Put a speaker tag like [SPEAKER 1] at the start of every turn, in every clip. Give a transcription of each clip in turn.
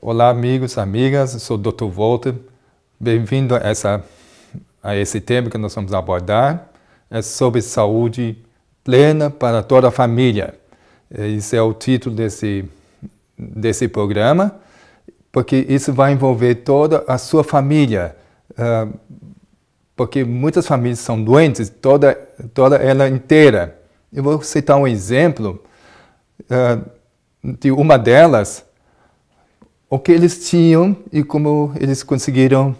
[SPEAKER 1] Olá, amigos, amigas, Eu sou o Dr. Walter. Bem-vindo a, essa, a esse tema que nós vamos abordar. É sobre saúde plena para toda a família. É, esse é o título desse, desse programa, porque isso vai envolver toda a sua família. É, porque muitas famílias são doentes, toda, toda ela inteira. Eu vou citar um exemplo é, de uma delas o que eles tinham e como eles conseguiram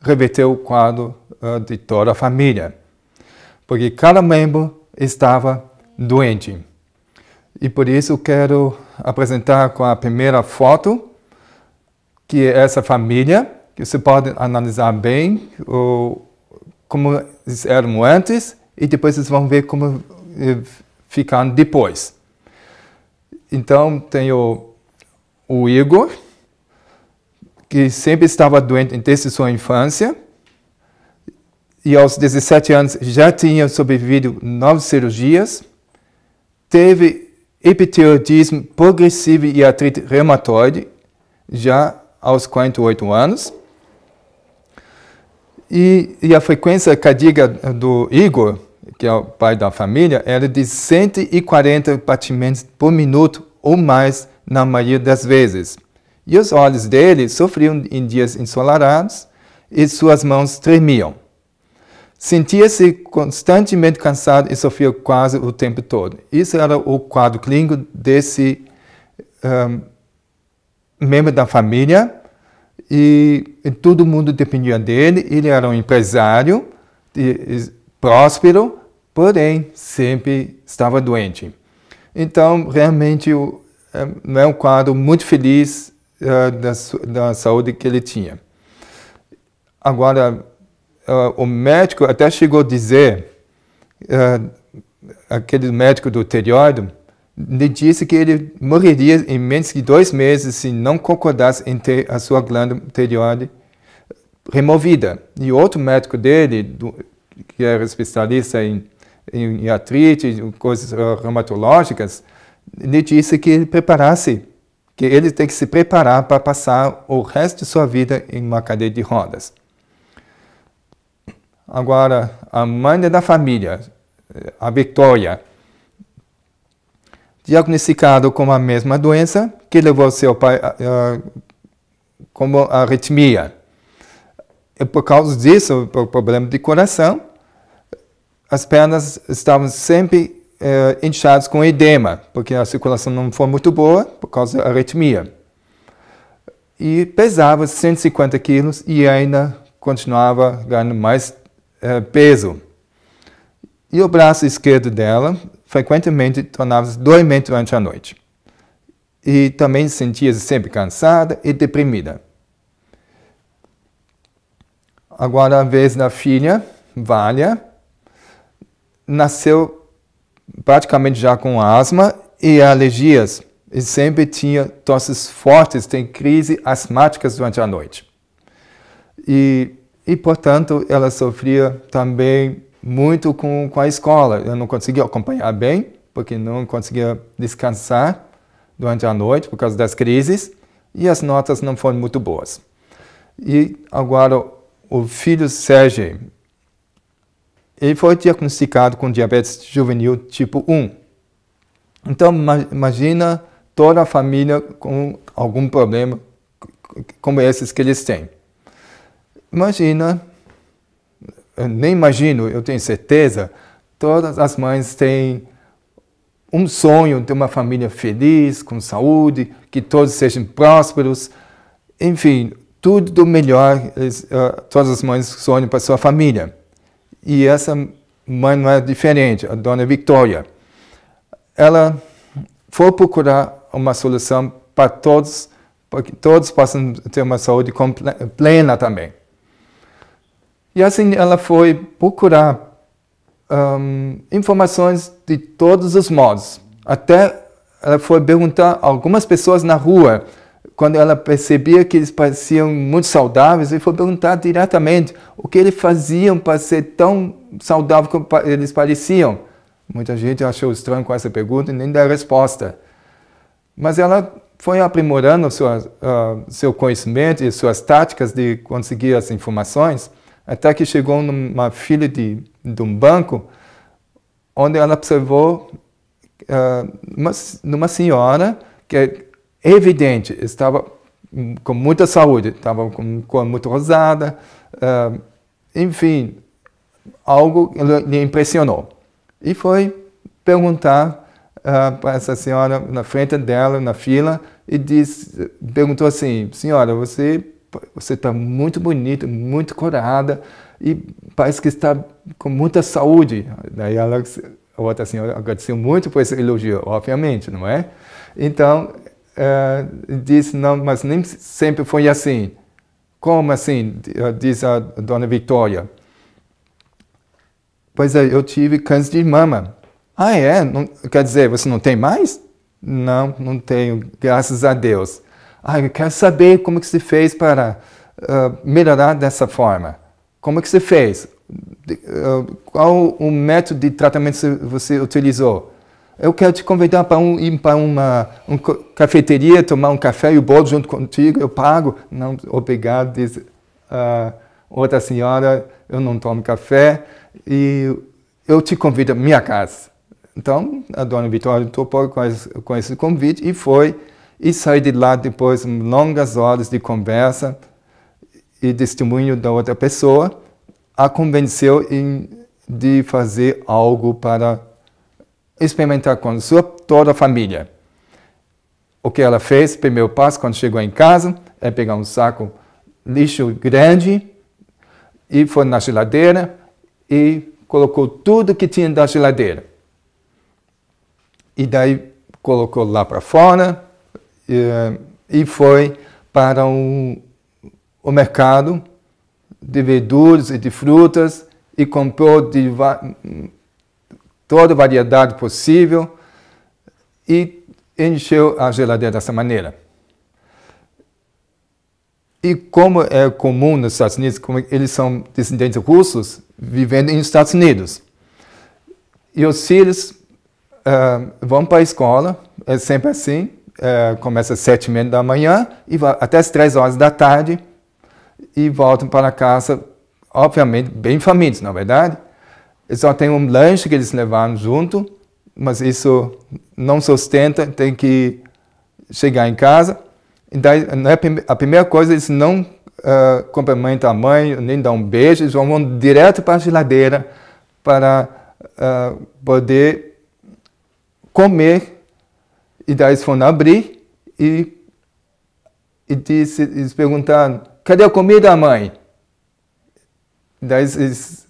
[SPEAKER 1] reverter o quadro uh, de toda a família. Porque cada membro estava doente. E por isso quero apresentar com a primeira foto, que é essa família, que você pode analisar bem o, como eles eram antes e depois vocês vão ver como eh, ficaram depois. Então, tenho o Igor, que sempre estava doente desde sua infância e aos 17 anos já tinha sobrevivido nove cirurgias, teve hipotireoidismo progressivo e artrite reumatoide já aos 48 anos. E, e, a frequência cardíaca do Igor, que é o pai da família, era de 140 batimentos por minuto ou mais na maioria das vezes. E os olhos dele sofriam em dias ensolarados e suas mãos tremiam. Sentia-se constantemente cansado e sofria quase o tempo todo. Isso era o quadro clínico desse um, membro da família e, e, todo mundo dependia dele. Ele era um empresário próspero, porém sempre estava doente. Então, realmente, o, é, não é um quadro muito feliz eh, da, da, saúde que ele tinha. Agora, uh, o médico até chegou a dizer, eh, aquele médico do teriório, lhe disse que ele morreria em menos de dois meses se não concordasse em ter a sua glândula tireoide removida. E outro médico dele, do, que era especialista em, em, artrite, coisas reumatológicas, lhe disse que ele preparasse que ele tem que se preparar para passar o resto de sua vida em uma cadeia de rodas. Agora, a mãe da família, a Victoria, diagnosticado com a mesma doença que levou seu pai a, ah, ah, como arritmia. E por causa disso, por problema de coração, as pernas estavam sempre é, inchados com edema, porque a circulação não foi muito boa por causa da arritmia. E pesava 150 quilos e ainda continuava ganhando mais é, peso. E o braço esquerdo dela frequentemente tornava-se dormente durante a noite. E também sentia-se sempre cansada e deprimida. Agora, a vez da filha, Valia, nasceu praticamente já com asma e alergias. E sempre tinha tosses fortes, tem crise asmáticas durante a noite. E, e portanto, ela sofria também muito com, com a escola. Eu não conseguia acompanhar bem, porque não conseguia descansar durante a noite por causa das crises. E as notas não foram muito boas. E agora, o filho Sérgio ele foi diagnosticado com diabetes juvenil tipo 1. Então, imagina toda a família com algum problema como esses que eles têm. Imagina, nem imagino, eu tenho certeza, todas as mães têm um sonho de uma família feliz, com saúde, que todos sejam prósperos, enfim, tudo do melhor, ah, todas as mães sonham para sua família e essa mãe não é diferente, a dona Victoria. Ela foi procurar uma solução para todos, para que todos possam ter uma saúde plena também. E assim ela foi procurar um, informações de todos os modos. Até ela foi perguntar a algumas pessoas na rua quando ela percebia que eles pareciam muito saudáveis, ele foi perguntar diretamente o que eles faziam para ser tão saudável como eles pareciam. Muita gente achou estranho com essa pergunta e nem a resposta. Mas ela foi aprimorando sua, uh, seu conhecimento e suas táticas de conseguir as informações, até que chegou numa fila de, de um banco, onde ela observou uh, uma, senhora que evidente, estava hum, com muita saúde, estava com cor muito rosada, uh, enfim, algo lhe impressionou. E foi perguntar uh, para essa senhora na frente dela, na fila, e disse, perguntou assim, senhora, você você está muito bonita, muito corada e parece que está com muita saúde. Daí ela, a outra senhora agradeceu muito por esse elogio, obviamente, não é? Então, é, diz, não, mas nem sempre foi assim. Como assim? Diz a dona Victoria. Pois é, eu tive câncer de mama. Ah, é? Não, quer dizer, você não tem mais? Não, não tenho, graças a Deus. Ah, eu quero saber como que se fez para uh, melhorar dessa forma. Como que se fez? Ah, qual o método de tratamento você utilizou? eu quero te convidar para um, ir para uma, uma cafeteria, tomar um café e o bolo junto contigo, eu pago. Não, obrigado, diz uh, outra senhora, eu não tomo café e eu te convido à minha casa. Então, a dona Vitória topou com esse, com esse convite e foi. E saí de lá depois longas horas de conversa e testemunho da outra pessoa, a convenceu em, de fazer algo para experimentar com sua, toda a família. O que ela fez, primeiro passo, quando chegou em casa, é pegar um saco lixo grande e foi na geladeira e colocou tudo que tinha da geladeira. E daí colocou lá para fora e, e foi para o mercado de verduras e de frutas e comprou de toda variedade possível e encheu a geladeira dessa maneira. E como é comum nos Estados Unidos, como eles são descendentes russos, vivendo nos Estados Unidos. E os filhos uh, vão para a escola, é sempre assim, uh, começa às sete e meia da manhã e até às três horas da tarde e voltam para casa, obviamente, bem famintos, na é verdade? Só tem um lanche que eles levaram junto, mas isso não sustenta, tem que chegar em casa. Então, é a primeira coisa, eles não uh, cumprimentam a mãe, nem dão um beijo, eles vão direto para a geladeira para uh, poder comer. E daí eles foram abrir e, e disse, eles perguntaram, cadê a comida, mãe? E daí eles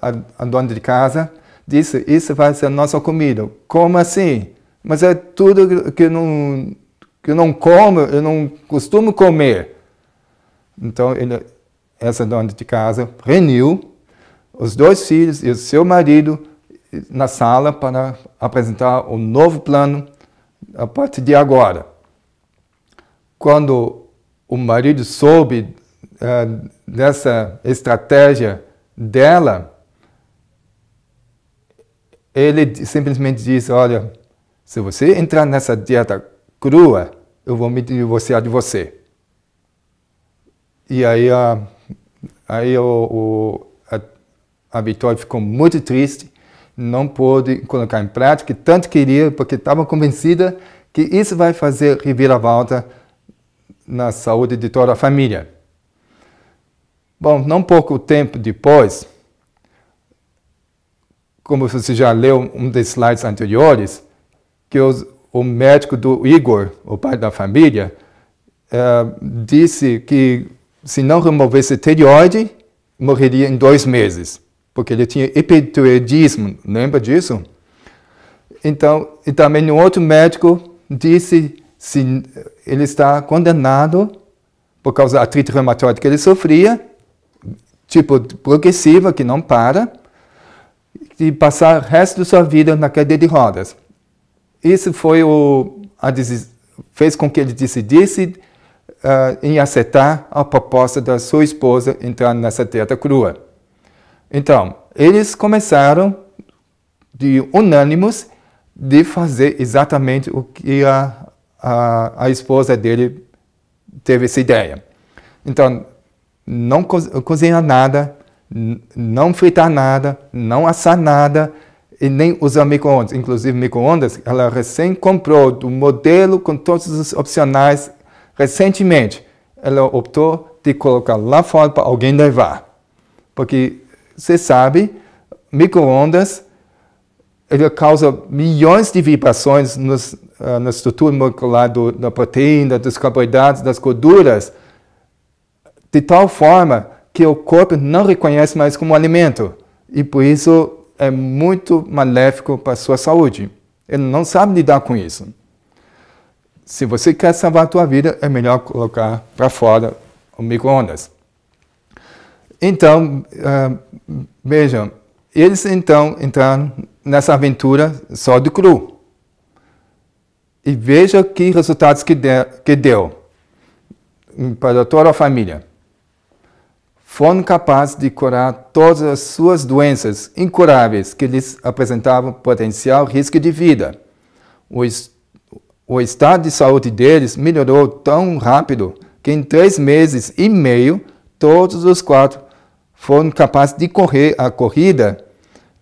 [SPEAKER 1] a, a dona de casa disse, isso vai ser a nossa comida. Como assim? Mas é tudo que eu não, que eu não como, eu não costumo comer. Então, ele, essa dona de casa reuniu os dois filhos e o seu marido na sala para apresentar o um novo plano a partir de agora. Quando o marido soube uh, dessa estratégia dela, ele simplesmente diz: Olha, se você entrar nessa dieta crua, eu vou me divorciar de você. E aí a, ah, aí o, a, a Vitória ficou muito triste, não pôde colocar em prática, tanto queria, porque estava convencida que isso vai fazer reviravolta na saúde de toda a família. Bom, não pouco tempo depois, como você já leu um dos slides anteriores, que os, o médico do Igor, o pai da família, uh, disse que se não removesse tireoide, morreria em dois meses, porque ele tinha hipertireoidismo, lembra disso? Então, e também um outro médico disse se ele está condenado por causa da artrite reumatoide que ele sofria, tipo progressiva que não para, e passar o resto da sua vida na cadeia de rodas. Isso foi o, fez com que ele decidisse uh, em aceitar a proposta da sua esposa entrar nessa teta crua. Então, eles começaram de unânimos de fazer exatamente o que a, a, a esposa dele teve essa ideia. Então, não cozinhar nada, não fritar nada, não assar nada e nem usar microondas. Inclusive, microondas ela recém comprou do modelo com todos os opcionais recentemente. Ela optou de colocar lá fora para alguém levar. Porque você sabe, microondas ele causa milhões de vibrações nos, ah, na estrutura molecular do, da proteína, dos carboidratos, das gorduras de tal forma que o corpo não reconhece mais como alimento e por isso é muito maléfico para a sua saúde. Ele não sabe lidar com isso. Se você quer salvar a sua vida, é melhor colocar para fora o micro-ondas. Então, uh, vejam, eles então entraram nessa aventura só de cru. E veja que resultados que, de, que deu para toda a família foram capazes de curar todas as suas doenças incuráveis que lhes apresentavam potencial risco de vida. O, o estado de saúde deles melhorou tão rápido que em três meses e meio, todos os quatro foram capazes de correr a corrida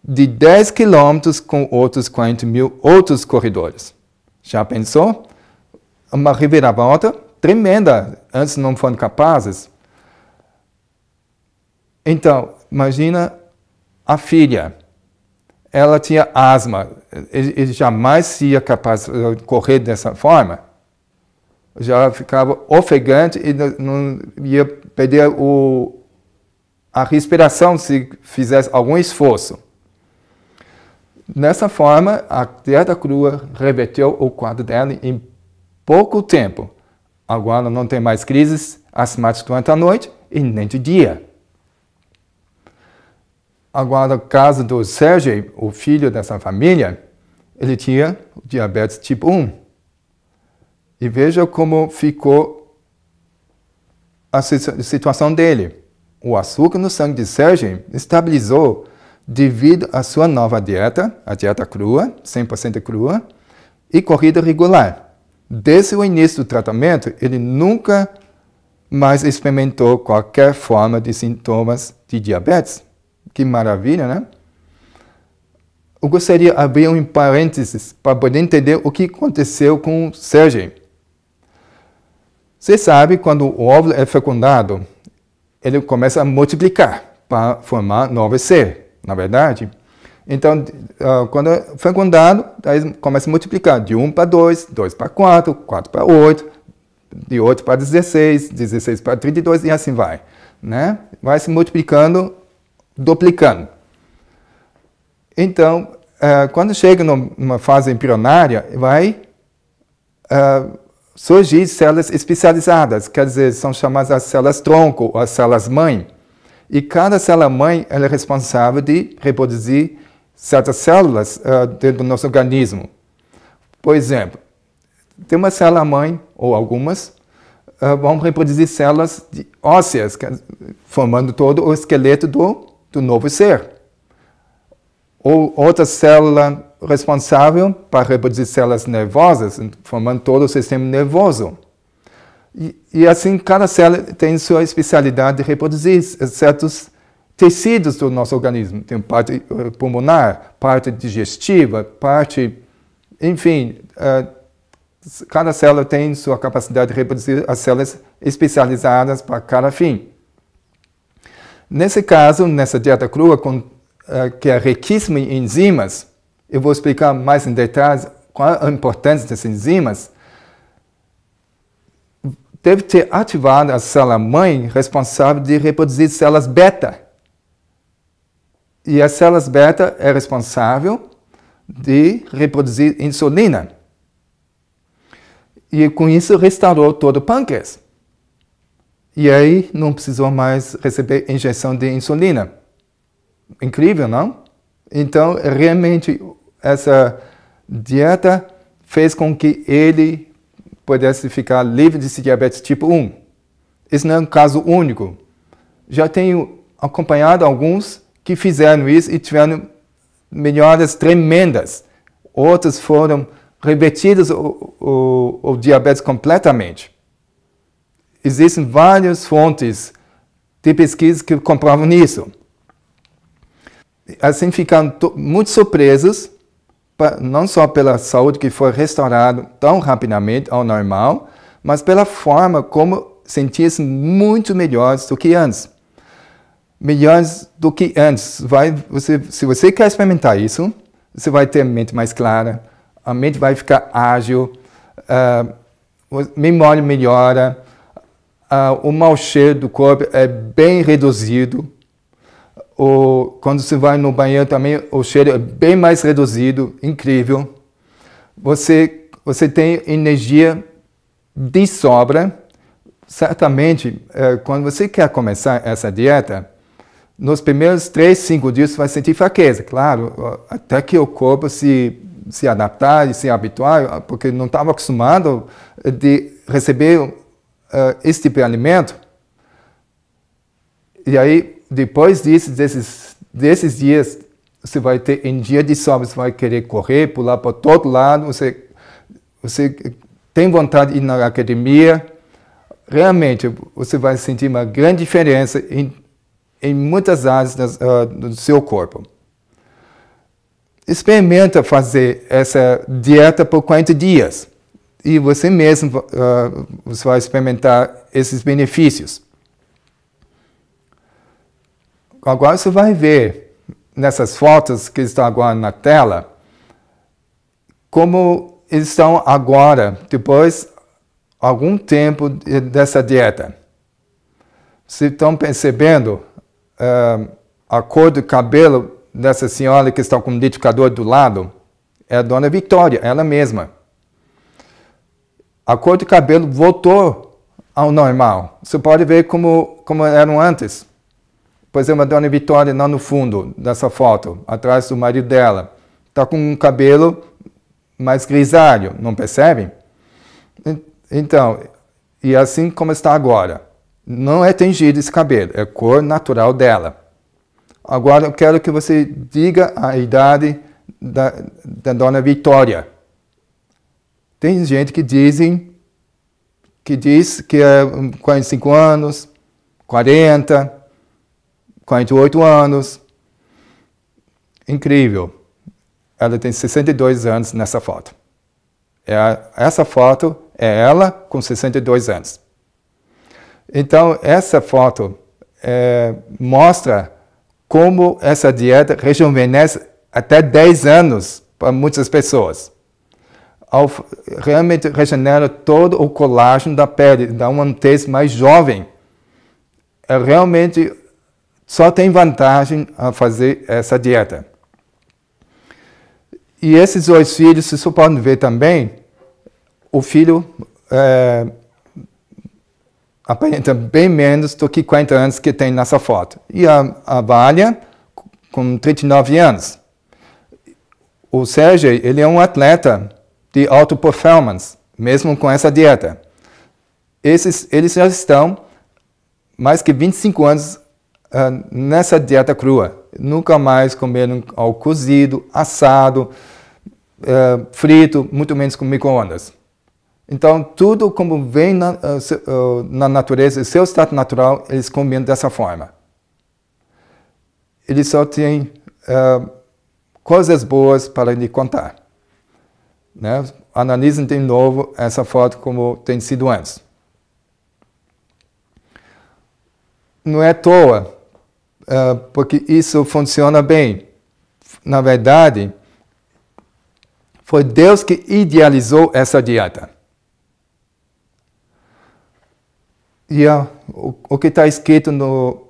[SPEAKER 1] de 10 quilômetros com outros 40 mil outros corredores. Já pensou? Uma reviravolta tremenda. Antes não foram capazes. Então, imagina a filha. Ela tinha asma. Ele, ele jamais seria capaz de correr dessa forma. Já ficava ofegante e não ia perder o, a respiração se fizesse algum esforço. Dessa forma, a dieta crua reverteu o quadro dela em pouco tempo. Agora não tem mais crises asmáticas durante a noite e nem de dia. Agora, no caso do Sérgio, o filho dessa família, ele tinha diabetes tipo 1. E veja como ficou a situação dele. O açúcar no sangue de Sérgio estabilizou devido à sua nova dieta, a dieta crua, 100% crua, e corrida regular. Desde o início do tratamento, ele nunca mais experimentou qualquer forma de sintomas de diabetes. Que maravilha, né? Eu gostaria de abrir um parênteses para poder entender o que aconteceu com o Sergei. Você sabe, quando o óvulo é fecundado, ele começa a multiplicar para formar novos seres, na é verdade. Então, ah, quando é fecundado, aí começa a multiplicar de 1 para 2, 2 para 4, 4 para 8, de 8 para 16, 16 para 32 e assim vai. Né? Vai se multiplicando duplicando. Então, eh, quando chega numa fase embrionária, vai eh, surgir células especializadas, quer dizer, são chamadas as células-tronco ou as células-mãe. E cada célula-mãe é responsável de reproduzir certas células eh, dentro do nosso organismo. Por exemplo, tem uma célula-mãe, ou algumas, vão reproduzir células de ósseas, formando todo o esqueleto do do novo ser. Ou outra célula responsável para reproduzir células nervosas, formando todo o sistema nervoso. E, e assim, cada célula tem sua especialidade de reproduzir certos tecidos do nosso organismo. Tem parte eh, pulmonar, parte digestiva, parte. Enfim, eh, cada célula tem sua capacidade de reproduzir as células especializadas para cada fim. Nesse caso, nessa dieta crua, com, uh, que é riquíssima em enzimas, eu vou explicar mais em detalhes qual a importância dessas enzimas, deve ter ativado a célula-mãe responsável de reproduzir células beta. E as células beta é responsável de reproduzir insulina. E com isso restaurou todo o pâncreas. E aí não precisou mais receber injeção de insulina. Incrível, não? Então, realmente, essa dieta fez com que ele pudesse ficar livre de diabetes tipo 1. Isso não é um caso único. Já tenho acompanhado alguns que fizeram isso e tiveram melhoras tremendas. Outros foram revertidos o, o, o diabetes completamente existem várias fontes de pesquisa que comprovam isso. Assim, ficaram muito surpresos, não só pela saúde que foi restaurada tão rapidamente ao normal, mas pela forma como sentiam-se muito melhores do que antes. Melhores do que antes. Vai, você, se você quer experimentar isso, você vai ter a mente mais clara, a mente vai ficar ágil, a ah, memória melhora, ah, o mau cheiro do corpo é bem reduzido. O, quando você vai no banheiro também, o cheiro é bem mais reduzido, incrível. Você, você tem energia de sobra. Certamente, eh, quando você quer começar essa dieta, nos primeiros 3, 5 dias você vai sentir fraqueza, claro, até que o corpo se, se adaptar e se habituar, porque não estava acostumado de receber uh, esse tipo de alimento. E aí, depois disso, desses, desses dias, você vai ter, em dia de sol você vai querer correr, pular para todo lado, você, você tem vontade de ir na academia. Realmente, você vai sentir uma grande diferença em, em muitas áreas uh, do seu corpo. Experimenta fazer essa dieta por 40 dias e você mesmo uh, você vai experimentar esses benefícios. Agora você vai ver nessas fotos que estão agora na tela como estão agora, depois algum tempo dessa dieta. Se estão percebendo uh, a cor do cabelo dessa senhora que está com o indicador do lado, é a dona Vitória, ela mesma a cor do cabelo voltou ao normal. Você pode ver como, como eram antes. Por exemplo, a Dona Vitória lá no fundo dessa foto, atrás do marido dela, está com um cabelo mais grisalho, não percebem? Então, e assim como está agora. Não é tingido esse cabelo, é cor natural dela. Agora eu quero que você diga a idade da, da Dona Vitória. Tem gente que dizem que diz que é 45 anos, 40, 48 anos. Incrível. Ela tem 62 anos nessa foto. É, essa foto é ela com 62 anos. Então, essa foto é, mostra como essa dieta rejuvenesce até 10 anos para muitas pessoas ao realmente regenera todo o colágeno da pele, dá uma tez mais jovem. É realmente só tem vantagem a fazer essa dieta. E esses dois filhos, vocês podem ver também, o filho é, aparenta bem menos do que 40 anos que tem nessa foto. E a, a Valha, com 39 anos. o Sérgio, ele é um atleta de auto performance, mesmo com essa dieta. Esses, eles já estão mais que 25 anos uh, nessa dieta crua. Nunca mais comeram ao cozido, assado, uh, frito, muito menos com micro-ondas. Então, tudo como vem na, natureza, ah, na natureza, seu estado natural, eles comem dessa forma. Eles só têm coisas boas para lhe contar. Né? Analisem de novo essa foto como tem sido antes. Não é à toa, é, porque isso funciona bem. Na verdade, foi Deus que idealizou essa dieta. E o que está escrito no,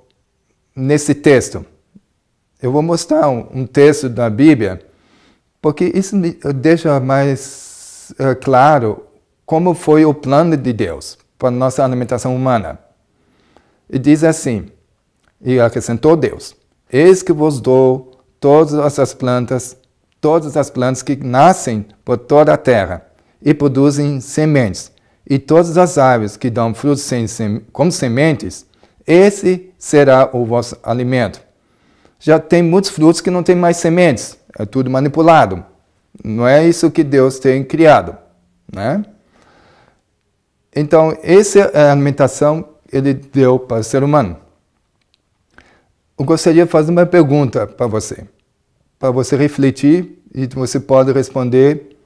[SPEAKER 1] nesse texto? Eu vou mostrar um, um texto da Bíblia porque isso eh, deixa mais uh, claro como foi o plano de Deus para nossa alimentação humana. E diz assim: E acrescentou Deus: Eis que vos dou todas as plantas, todas as plantas que nascem por toda a terra e produzem sementes, e todas as aves que dão frutos sem, sem, como sementes, esse será o vosso alimento. Já tem muitos frutos que não têm mais sementes é tudo manipulado. Não é isso que Deus tem criado, né? Então, essa é eh, a alimentação que ele deu para o ser humano. Eu gostaria de fazer uma pergunta para você, para você refletir e você pode responder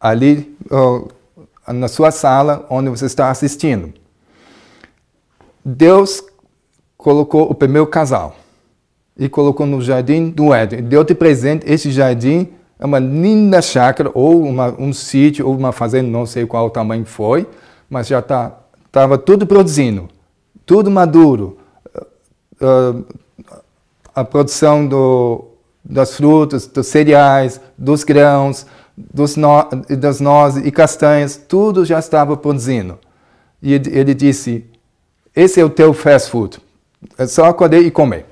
[SPEAKER 1] ali na sua sala onde você está assistindo. Deus colocou o primeiro casal e colocou no jardim do Éden. Deu te presente esse jardim, é uma linda chácara, ou uma, um sítio, ou uma fazenda, não sei qual o tamanho foi, mas já estava tá, tudo produzindo, tudo maduro. Uh, a produção do, das frutas, dos cereais, dos grãos, dos no, das nozes e castanhas, tudo já estava produzindo. E ele disse: Esse é o teu fast food. É só acordar e comer.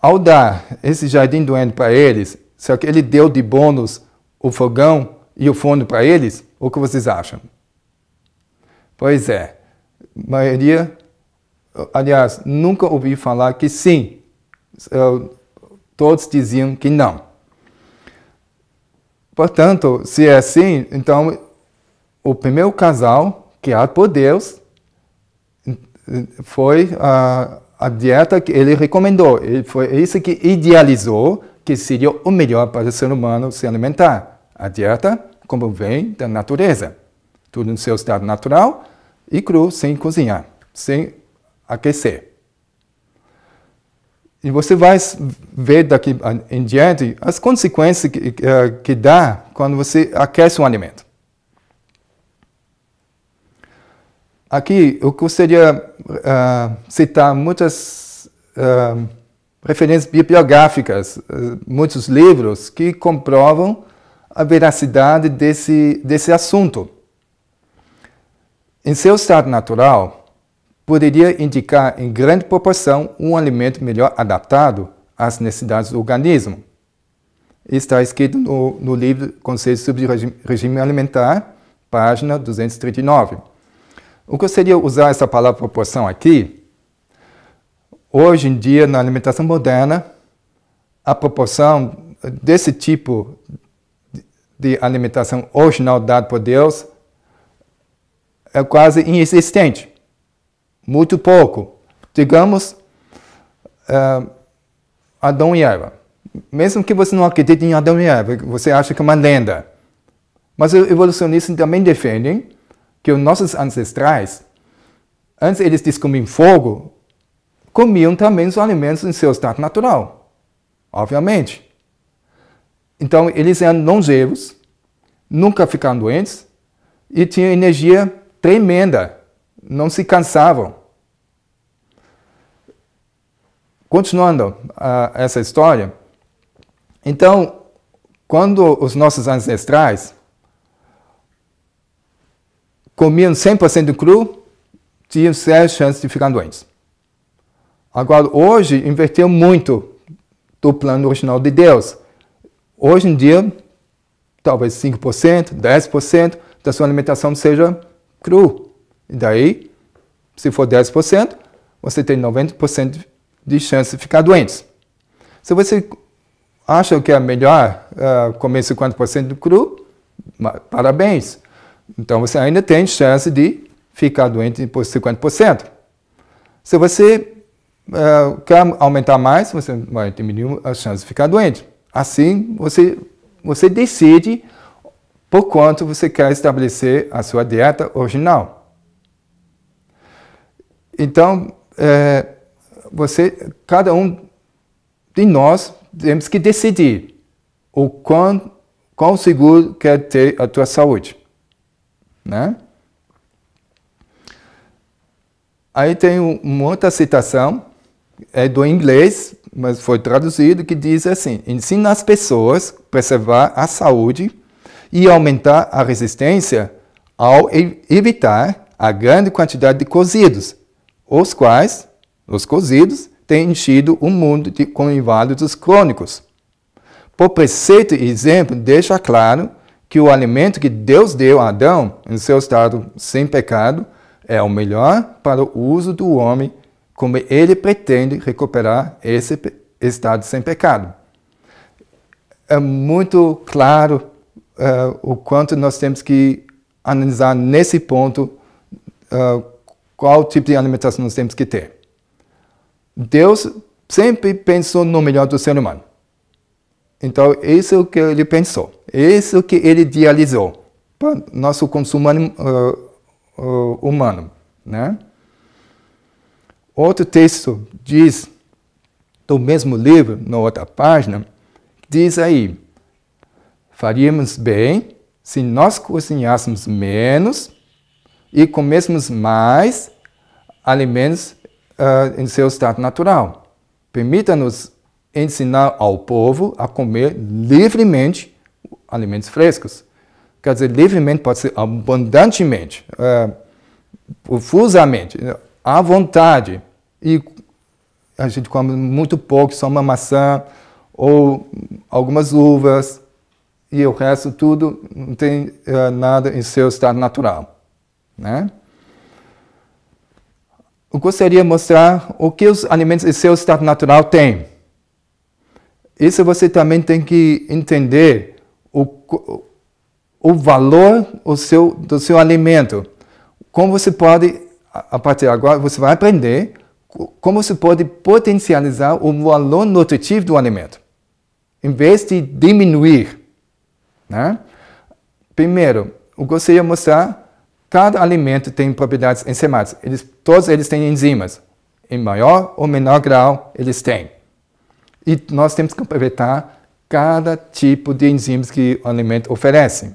[SPEAKER 1] Ao dar esse jardim do para eles, será que ele deu de bônus o fogão e o forno para eles? O que vocês acham? Pois é, a maioria, aliás, nunca ouvi falar que sim. É, todos diziam que não. Portanto, se é assim, então o primeiro casal criado por Deus foi a a dieta que ele recomendou. Ele foi isso que idealizou que seria o melhor para o ser humano se alimentar. A dieta como vem da natureza. Tudo no seu estado natural e cru, sem cozinhar, sem aquecer. E você vai ver daqui em diante as consequências que, eh, que dá quando você aquece um alimento. Aqui eu gostaria uh, ah, citar muitas uh, referências bibliográficas, uh, muitos livros que comprovam a veracidade desse, desse assunto. Em seu estado natural, poderia indicar em grande proporção um alimento melhor adaptado às necessidades do organismo. Está escrito no, no livro Conselho sobre Regime Alimentar, página 239. Eu gostaria de usar essa palavra proporção aqui. Hoje em dia, na alimentação moderna, a proporção desse tipo de alimentação original dada por Deus é quase inexistente. Muito pouco. Digamos, uh, Adão e Eva. Mesmo que você não acredite em Adão e Eva, você acha que é uma lenda. Mas os evolucionistas também defendem que os nossos ancestrais, antes eles descobriam fogo, comiam também os alimentos em seu estado natural, obviamente. Então, eles eram longevos, nunca ficaram doentes e tinham energia tremenda, não se cansavam. Continuando uh, essa história, então, quando os nossos ancestrais comiam 100% cru, tinham sérias chances de ficar doentes. Agora, hoje, inverteu muito do plano original de Deus. Hoje em dia, talvez 5%, 10% da sua alimentação seja cru. E daí, se for 10%, você tem 90% de chance de ficar doente. Se você acha que é melhor uh, comer 50% cru, parabéns. Então você ainda tem chance de ficar doente por 50%. Se você uh, quer aumentar mais, você vai diminuir a chance de ficar doente. Assim, você, você decide por quanto você quer estabelecer a sua dieta original. Então, é, você, cada um de nós temos que decidir o quão, quão seguro quer ter a tua saúde. Né? Aí tem uma outra citação, é do inglês, mas foi traduzido, que diz assim: ensina as pessoas a preservar a saúde e aumentar a resistência ao evitar a grande quantidade de cozidos, os quais, os cozidos, têm enchido o mundo de, com inválidos crônicos. Por preceito e exemplo, deixa claro que o alimento que Deus deu a Adão, em seu estado sem pecado, é o melhor para o uso do homem, como ele pretende recuperar esse estado sem pecado. É muito claro uh, o quanto nós temos que analisar nesse ponto uh, qual tipo de alimentação nós temos que ter. Deus sempre pensou no melhor do ser humano. Então, isso é o que ele pensou, isso é o que ele idealizou para nosso consumo uh, uh, humano. Né? Outro texto diz, do mesmo livro, na outra página, diz aí: faríamos bem se nós cozinhássemos menos e comêssemos mais alimentos uh, em seu estado natural. Permita-nos ensinar ao povo a comer livremente alimentos frescos. Quer dizer, livremente pode ser abundantemente, é, profusamente, à vontade. E a gente come muito pouco, só uma maçã ou algumas uvas, e o resto tudo não tem é, nada em seu estado natural. Né? Eu gostaria de mostrar o que os alimentos em seu estado natural têm. Isso você também tem que entender o, o valor do seu, do seu alimento. Como você pode, a partir de agora, você vai aprender como você pode potencializar o valor nutritivo do alimento, em vez de diminuir. Né? Primeiro, eu gostaria de mostrar cada alimento tem propriedades enzimáticas. Eles, todos eles têm enzimas. Em maior ou menor grau, eles têm. E nós temos que aproveitar cada tipo de enzimas que o alimento oferece.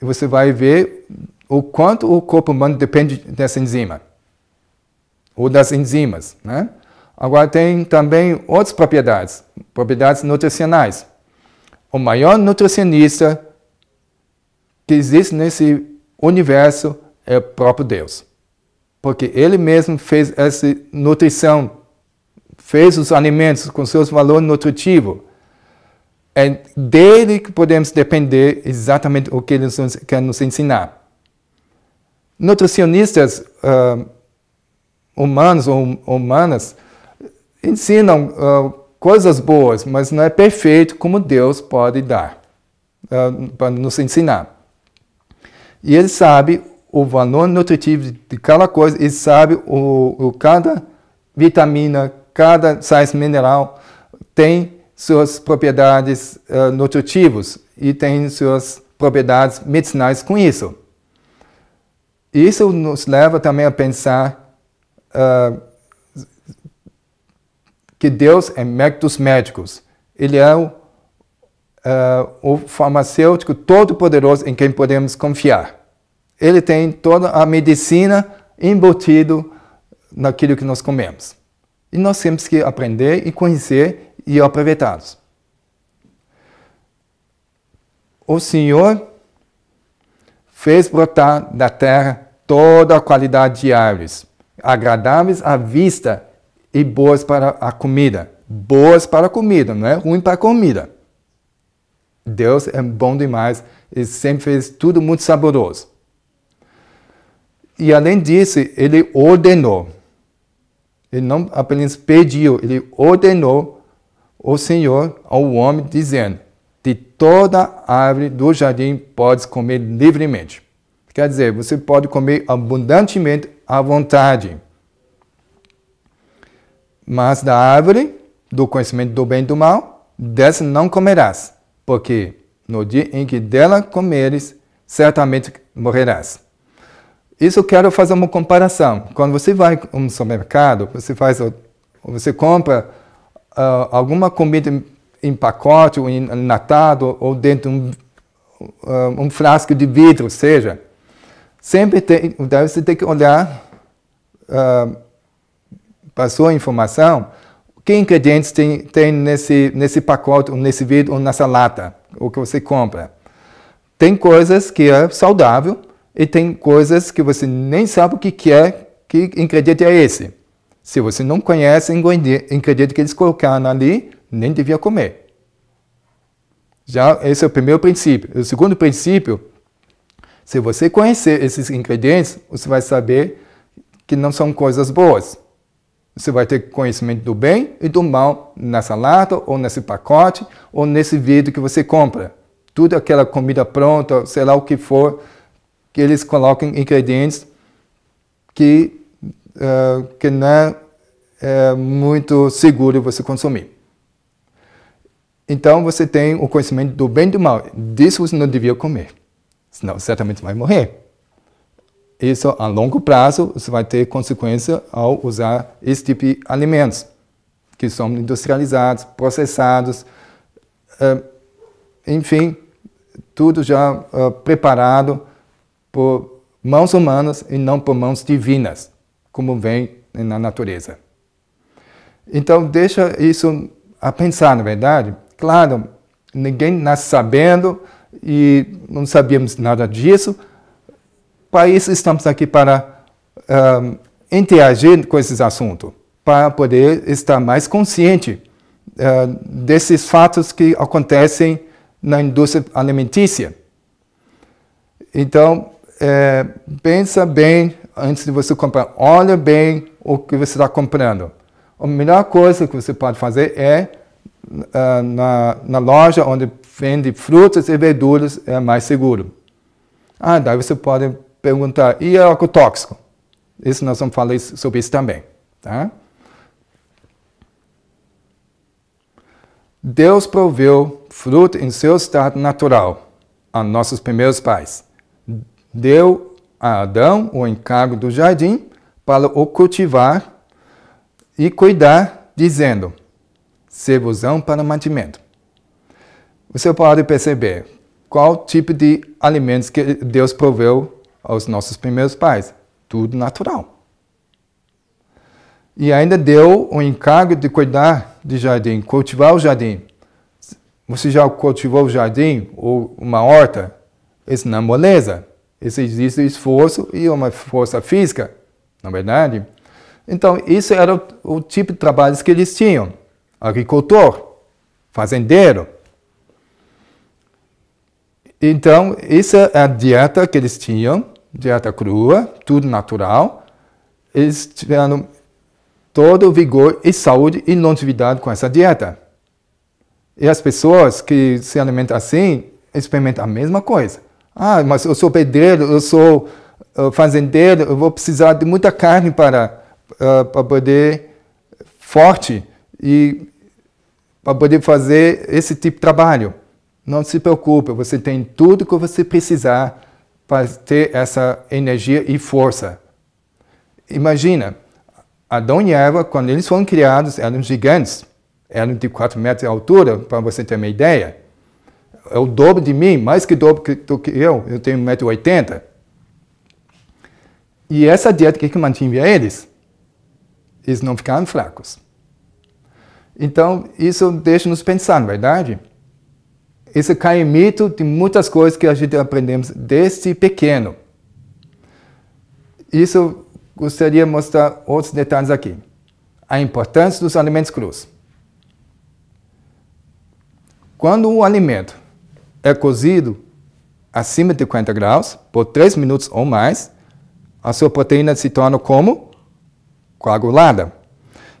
[SPEAKER 1] E você vai ver o quanto o corpo humano depende dessa enzima ou das enzimas, né? Agora tem também outras propriedades, propriedades nutricionais. O maior nutricionista que existe nesse universo é o próprio Deus, porque ele mesmo fez essa nutrição fez os alimentos com seus valores nutritivos. É dele que podemos depender exatamente o que ele nos, quer nos ensinar. Nutricionistas uh, humanos ou humanas ensinam uh, coisas boas, mas não é perfeito como Deus pode dar, uh, para nos ensinar. E ele sabe o valor nutritivo de cada coisa, ele sabe o, o cada vitamina cada sais mineral tem suas propriedades uh, eh, nutritivas e tem suas propriedades medicinais com isso. Isso nos leva também a pensar uh, que Deus é médico dos médicos. Ele é o, uh, o farmacêutico todo-poderoso em quem podemos confiar. Ele tem toda a medicina embutida naquilo que nós comemos e nós temos que aprender e conhecer e aproveitá-los. O Senhor fez brotar da terra toda a qualidade de árvores, agradáveis à vista e boas para a comida. Boas para a comida, não é ruim para a comida. Deus é bom demais e sempre fez tudo muito saboroso. E além disso, ele ordenou ele não apenas pediu, ele ordenou o Senhor ao homem, dizendo: De toda árvore do jardim podes comer livremente. Quer dizer, você pode comer abundantemente à vontade. Mas da árvore do conhecimento do bem e do mal, dessa não comerás, porque no dia em que dela comeres, certamente morrerás. Isso eu quero fazer uma comparação. Quando você vai no um supermercado, você faz, você compra uh, alguma comida em, pacote, ou em, enlatado, ou dentro de um, uh, um frasco de vidro, seja, sempre tem, então você tem que olhar uh, para a sua informação que ingredientes tem, tem nesse, nesse pacote, ou nesse vidro, ou nessa lata, o que você compra. Tem coisas que é saudável, e tem coisas que você nem sabe o que é, que ingrediente é esse. Se você não conhece o ingrediente que eles colocaram ali, nem devia comer. Já esse é o primeiro princípio. O segundo princípio, se você conhecer esses ingredientes, você vai saber que não são coisas boas. Você vai ter conhecimento do bem e do mal nessa lata ou nesse pacote, ou nesse vidro que você compra. Tudo aquela comida pronta, sei lá o que for, que eles colocam ingredientes que, uh, que não é eh, muito seguro você consumir. Então você tem o conhecimento do bem e do mal. Disso você não devia comer, senão certamente vai morrer. Isso a longo prazo você vai ter consequência ao usar esse tipo de alimentos que são industrializados, processados, eh, enfim, tudo já preparado por mãos humanas e não por mãos divinas, como vem na natureza. Então, deixa isso a pensar, na verdade. Claro, ninguém nasce sabendo e não sabíamos nada disso. Para isso, estamos aqui para interagir com esses assuntos, para poder estar mais consciente uh, desses fatos que acontecem na indústria alimentícia. Então, é, pensa bem antes de você comprar. Olha bem o que você está comprando. A melhor coisa que você pode fazer é uh, na, na loja onde vende frutas e verduras é mais seguro. Ah, daí você pode perguntar, e álcool é tóxico? Isso nós vamos falar sobre isso também. Tá? Deus proveu fruto em seu estado natural a nossos primeiros pais deu a Adão o encargo do jardim para o cultivar e cuidar, dizendo: servosão para mantimento. Você pode perceber qual tipo de alimentos que Deus proveu aos nossos primeiros pais. Tudo natural. E ainda deu o encargo de cuidar de jardim, cultivar o jardim. Você já cultivou o jardim ou uma horta? Isso não é moleza. Isso existe esforço e uma força física, na é verdade. Então, isso era o, o tipo de trabalhos que eles tinham: agricultor, fazendeiro. Então, essa é a dieta que eles tinham, dieta crua, tudo natural. Eles tiveram todo o vigor e saúde e longevidade com essa dieta. E as pessoas que se alimentam assim experimentam a mesma coisa. Ah, mas eu sou pedreiro, eu sou uh, fazendeiro, eu vou precisar de muita carne para, uh, para poder forte e para poder fazer esse tipo de trabalho. Não se preocupe, você tem tudo que você precisar para ter essa energia e força. Imagina, Adão e Eva, quando eles foram criados, eram gigantes. Eram de 4 metros de altura, para você ter uma ideia é o dobro de mim, mais que dobro que, do que eu, eu tenho 1,80m. E essa dieta que, que mantinha eles? Eles não ficaram fracos. Então, isso deixa-nos pensar, não é verdade? Isso cai em mito de muitas coisas que a gente aprendemos desde pequeno. Isso gostaria de mostrar outros detalhes aqui. A importância dos alimentos crus. Quando o alimento é cozido acima de 50 graus por 3 minutos ou mais, a sua proteína se torna como? Coagulada.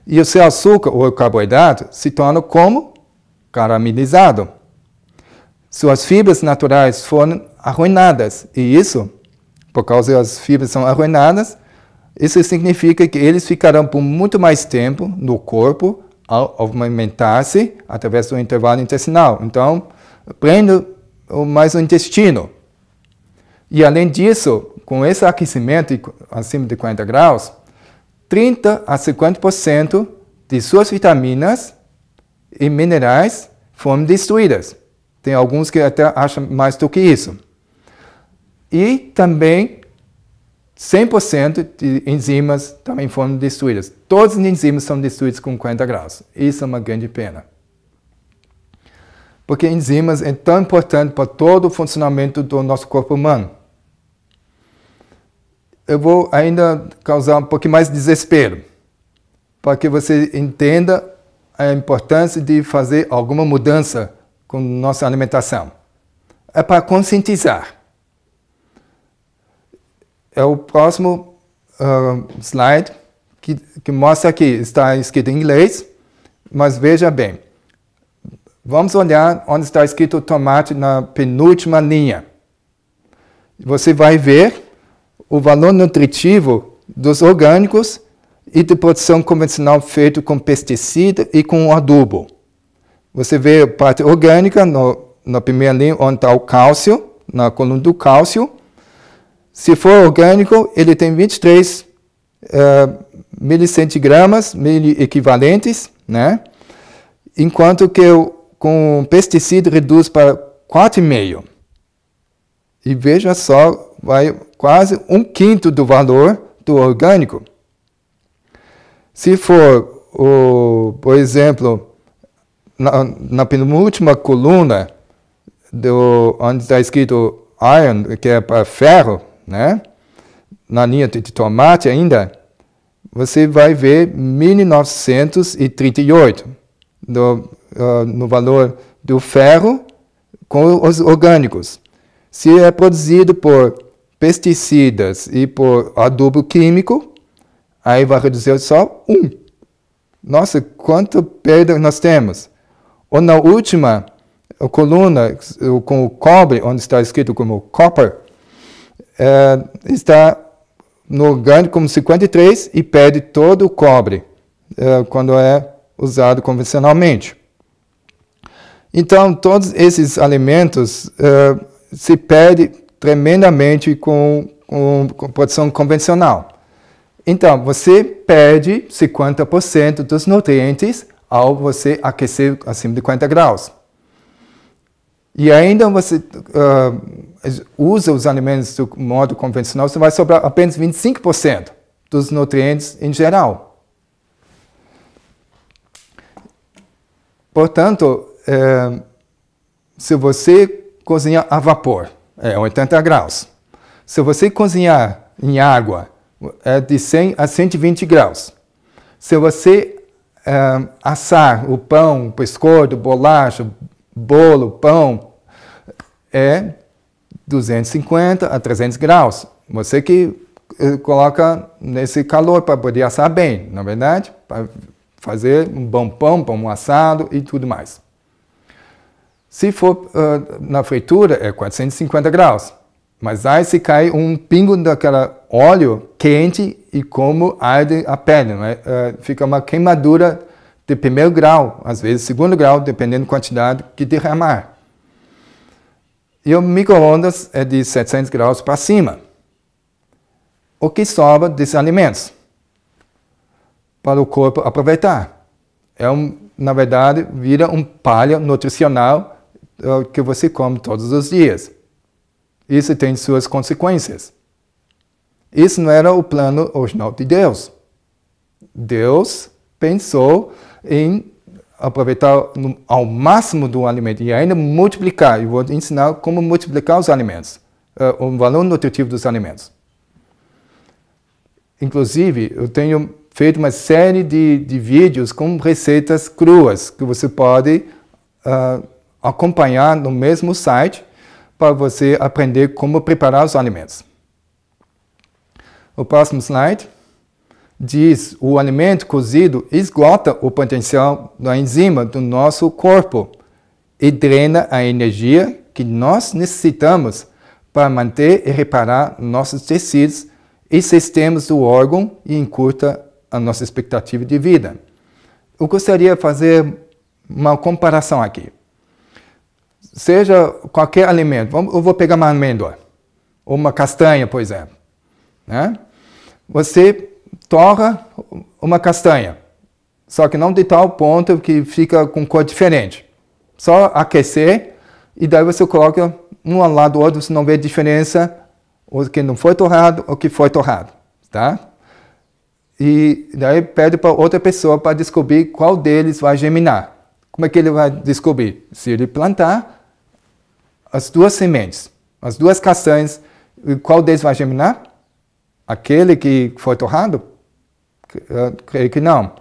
[SPEAKER 1] E o seu açúcar ou carboidrato se torna como? Caramelizado. Suas fibras naturais foram arruinadas, e isso, por causa das fibras são arruinadas, isso significa que eles ficarão por muito mais tempo no corpo ao aumentar-se através do intervalo intestinal. Então, prende mais o intestino. E além disso, com esse aquecimento acima de 40 graus, 30 a 50% de suas vitaminas e minerais foram destruídas. Tem alguns que até acham mais do que isso. E também 100% de enzimas também foram destruídas. Todas as enzimas são destruídas com 40 graus. Isso é uma grande pena porque enzimas são é tão importantes para todo o funcionamento do nosso corpo humano. Eu vou ainda causar um pouquinho mais de desespero, para que você entenda a importância de fazer alguma mudança com nossa alimentação. É para conscientizar. É o próximo uh, slide que, que mostra aqui. Está escrito em inglês, mas veja bem Vamos olhar onde está escrito tomate na penúltima linha. Você vai ver o valor nutritivo dos orgânicos e de produção convencional feito com pesticida e com adubo. Você vê a parte orgânica no, na primeira linha, onde está o cálcio, na coluna do cálcio. Se for orgânico, ele tem 23 uh, eh, milicentigramas, mil equivalentes, né? Enquanto que o com pesticida reduz para 4,5. E veja só, vai quase um quinto do valor do orgânico. Se for, o, por exemplo, na, na penúltima coluna, do, onde está escrito iron, que é para ferro, né? na linha de tomate ainda, você vai ver 1938, do uh, no valor do ferro com os orgânicos. Se é produzido por pesticidas e por adubo químico, aí vai reduzir só um. Nossa, quanta perda nós temos! Ou na última coluna, com o cobre, onde está escrito como copper, é, está no orgânico como 53 e perde todo o cobre é, quando é usado convencionalmente. Então, todos esses alimentos uh, se perdem tremendamente com, com, com produção convencional. Então, você perde 50% dos nutrientes ao você aquecer acima de 40 graus. E ainda você uh, usa os alimentos do modo convencional, você vai sobrar apenas 25% dos nutrientes em geral. Portanto, é, se você cozinhar a vapor, é 80 graus. Se você cozinhar em água, é de 100 a 120 graus. Se você é, assar o pão, biscoito, bolacha, bolo, pão, é 250 a 300 graus. Você que é, coloca nesse calor para poder assar bem, na é verdade, para fazer um bom pão, pão assado e tudo mais. Se for uh, na fritura, é 450 graus. Mas aí se cai um pingo daquela óleo quente e como arde a pele, uh, fica uma queimadura de primeiro grau, às vezes segundo grau, dependendo da quantidade que derramar. E o micro-ondas é de 700 graus para cima. O que sobra desses alimentos para o corpo aproveitar? É um, na verdade, vira um palha nutricional é que você come todos os dias. Isso tem suas consequências. Isso não era o plano original de Deus. Deus pensou em aproveitar ao máximo do alimento e ainda multiplicar. Eu vou ensinar como multiplicar os alimentos, é, o valor nutritivo dos alimentos. Inclusive, eu tenho feito uma série de, de vídeos com receitas cruas que você pode uh, acompanhar no mesmo site para você aprender como preparar os alimentos. O próximo slide diz o alimento cozido esgota o potencial da enzima do nosso corpo e drena a energia que nós necessitamos para manter e reparar nossos tecidos e sistemas do órgão e encurta a nossa expectativa de vida. Eu gostaria de fazer uma comparação aqui seja qualquer alimento, eu vou pegar uma amêndoa, ou uma castanha, por exemplo. Né? Você torra uma castanha, só que não de tal ponto que fica com cor diferente. Só aquecer e daí você coloca um ao lado do outro, você não vê diferença o que não foi torrado ou que foi torrado, tá? E daí pede para outra pessoa para descobrir qual deles vai germinar. Como é que ele vai descobrir? Se ele plantar as duas sementes, as duas castanhas, qual deles vai germinar? Aquele que foi torrado? Eu eh, creio que não.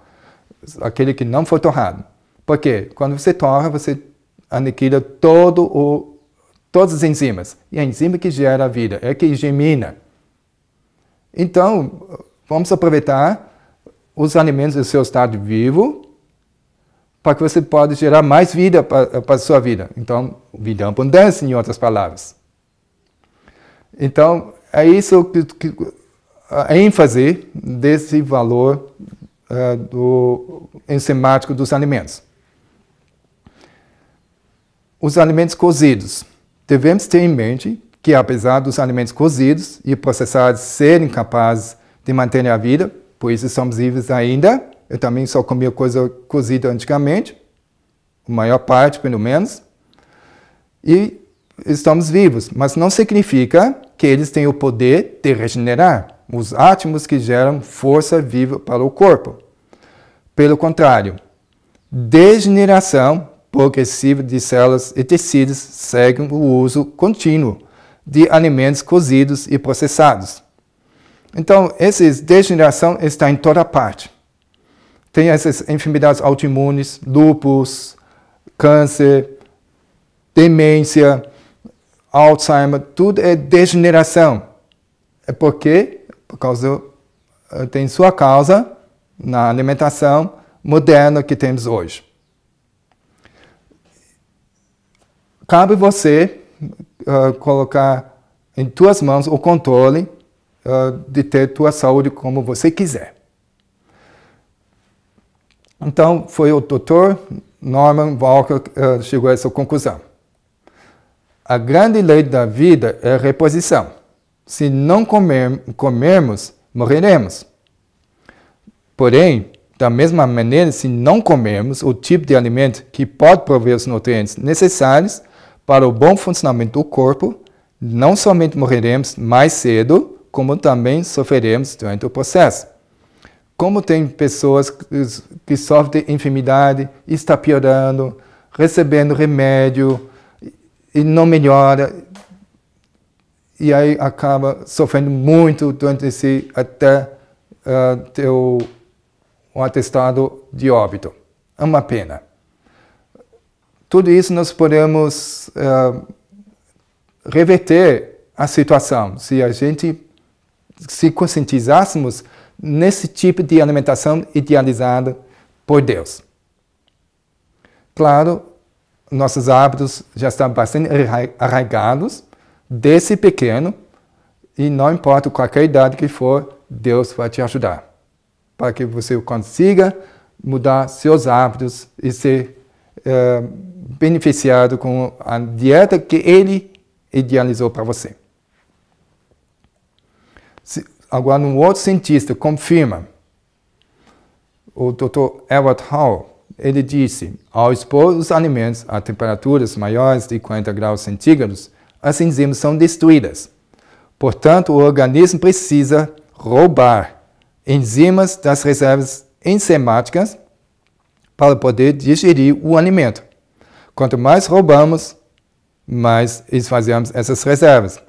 [SPEAKER 1] Aquele que não foi torrado. Porque quando você torra, você aniquila todo o, todas as enzimas. E a enzima que gera a vida é que germina. Então, vamos aproveitar os alimentos do seu estado vivo para que você pode gerar mais vida eh, para, a sua vida. Então, vida é abundância, em outras palavras. Então, é isso que, que a ênfase desse valor uh, do enzimático dos alimentos. Os alimentos cozidos. Devemos ter em mente que, apesar dos alimentos cozidos e processados serem capazes de manter a vida, por isso são visíveis ainda, eu também só comia coisa cozida antigamente, a maior parte, pelo menos. E estamos vivos, mas não significa que eles têm o poder de regenerar os átomos que geram força viva para o corpo. Pelo contrário, degeneração progressiva de células e tecidos segue o uso contínuo de alimentos cozidos e processados. Então, essa degeneração está em toda parte tem essas enfermidades autoimunes, lupus, câncer, demência, Alzheimer, tudo é degeneração. É porque por causa, eh, tem sua causa na alimentação moderna que temos hoje. Cabe você uh, colocar em tuas mãos o controle uh, de ter tua saúde como você quiser. Então, foi o doutor Norman Walker uh, chegou a essa conclusão. A grande lei da vida é a reposição. Se não comer, comermos, morreremos. Porém, da mesma maneira, se não comermos o tipo de alimento que pode prover os nutrientes necessários para o bom funcionamento do corpo, não somente morreremos mais cedo, como também sofreremos durante o processo como tem pessoas que sofrem de enfermidade, está piorando, recebendo remédio e não melhora, e aí acaba sofrendo muito durante esse até uh, ter o, um atestado de óbito. É uma pena. Tudo isso nós podemos uh, reverter a situação se a gente se conscientizássemos nesse tipo de alimentação idealizada por Deus. Claro, nossos hábitos já estão bastante arraigados desse pequeno e não importa qualquer idade que for, Deus vai te ajudar para que você consiga mudar seus hábitos e ser é, beneficiado com a dieta que Ele idealizou para você. Agora, um outro cientista confirma, o Dr. Edward Howe, ele disse, ao expor os alimentos a temperaturas maiores de 40 graus centígrados, as enzimas são destruídas. Portanto, o organismo precisa roubar enzimas das reservas enzimáticas para poder digerir o alimento. Quanto mais roubamos, mais esvaziamos essas reservas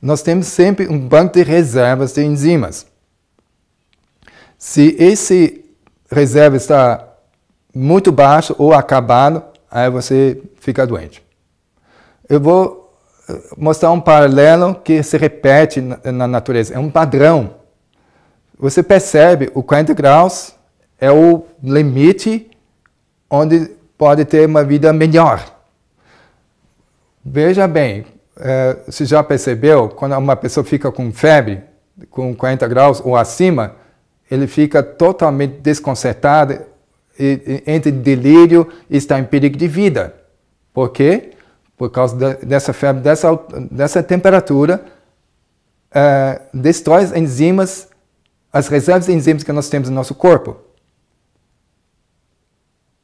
[SPEAKER 1] nós temos sempre um banco de reservas de enzimas. Se esse reserva está muito baixo ou acabado, aí você fica doente. Eu vou eh, mostrar um paralelo que se repete na natureza, é um padrão. Você percebe o 40 graus é o limite onde pode ter uma vida melhor. Veja bem, é, você já percebeu, quando uma pessoa fica com febre, com 40 graus ou acima, ele fica totalmente desconcertado, e, e, entre delírio e está em perigo de vida. Por quê? Por causa dessa febre, dessa, dessa temperatura, é, destrói as enzimas, as reservas de enzimas que nós temos no nosso corpo.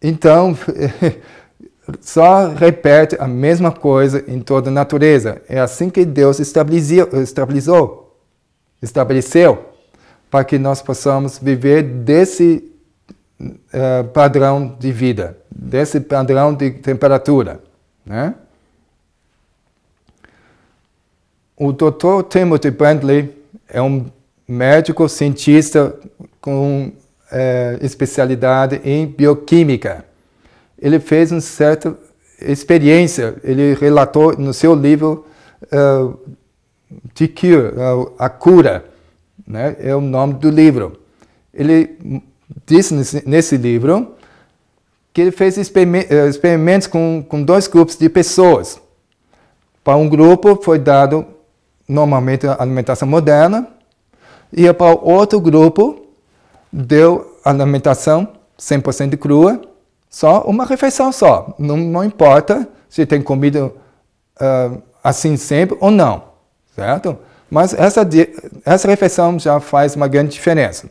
[SPEAKER 1] Então, só repete a mesma coisa em toda a natureza. É assim que Deus estabeleceu, estabeleceu para que nós possamos viver desse uh, padrão de vida, desse padrão de temperatura. Né? O Dr. Timothy Bradley é um médico cientista com eh, especialidade em bioquímica ele fez uma certa experiência, ele relatou no seu livro uh, The Cure, uh, A Cura, né? é o nome do livro. Ele disse nesse, nesse livro que ele fez eh, experimentos com, com dois grupos de pessoas. Para um grupo foi dado normalmente a alimentação moderna, e para outro grupo deu alimentação 100% crua, só uma refeição só. Não, não importa se tem comida uh, assim sempre ou não, certo? Mas essa, essa refeição já faz uma grande diferença.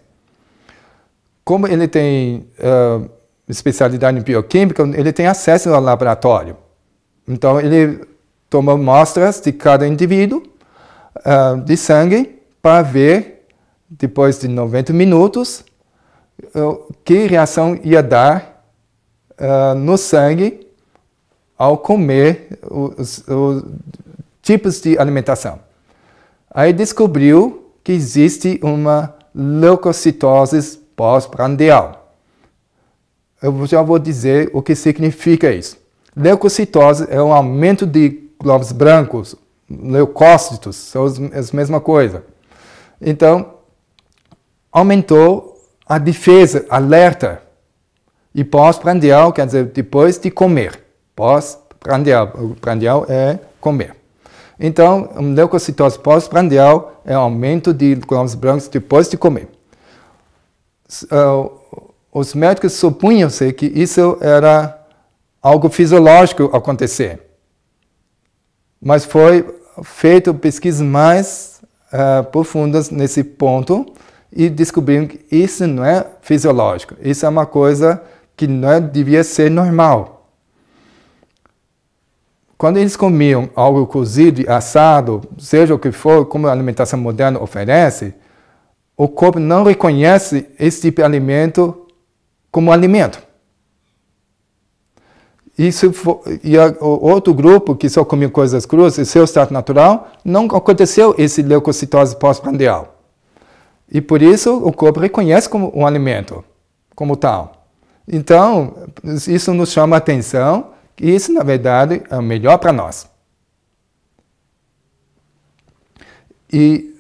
[SPEAKER 1] Como ele tem uh, especialidade em bioquímica, ele tem acesso ao laboratório. Então, ele toma amostras de cada indivíduo uh, de sangue para ver, depois de 90 minutos, uh, que reação ia dar ah, no sangue ao comer os, os tipos de alimentação. Aí descobriu que existe uma leucocitose pós-prandial. Eu já vou dizer o que significa isso. Leucocitose é um aumento de glóbulos brancos, leucócitos, são as mesma coisa. Então, aumentou a defesa, alerta e pós-prandial quer dizer depois de comer. Pós-prandial, prandial é comer. Então, um leucocitose pós-prandial é aumento de glóbulos brancos depois de comer. É, os médicos supunham-se que isso era algo fisiológico acontecer. Mas foi feito pesquisas mais uh, profundas nesse ponto e descobriram que isso não é fisiológico, isso é uma coisa que não é, devia ser normal. Quando eles comiam algo cozido, assado, seja o que for, como a alimentação moderna oferece, o corpo não reconhece esse tipo de alimento como alimento. e o outro grupo que só comia coisas cruas seu estado natural, não aconteceu esse leucocitose pós-prandial. E por isso o corpo reconhece como um alimento, como tal. Então, isso nos chama atenção e isso, na verdade, é o melhor para nós. E,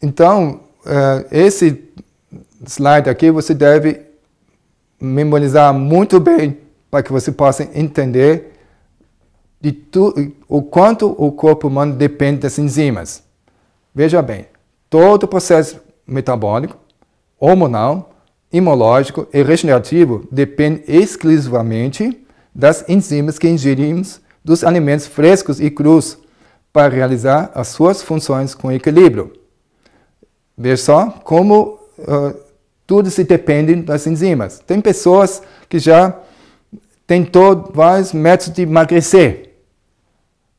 [SPEAKER 1] então, eh, esse slide aqui você deve memorizar muito bem para que você possa entender de tu, o quanto o corpo humano depende das enzimas. Veja bem, todo o processo metabólico, hormonal, imológico e regenerativo depende exclusivamente das enzimas que ingerimos dos alimentos frescos e crus para realizar as suas funções com equilíbrio. Veja só como uh, tudo se depende das enzimas. Tem pessoas que já tentou vários métodos de emagrecer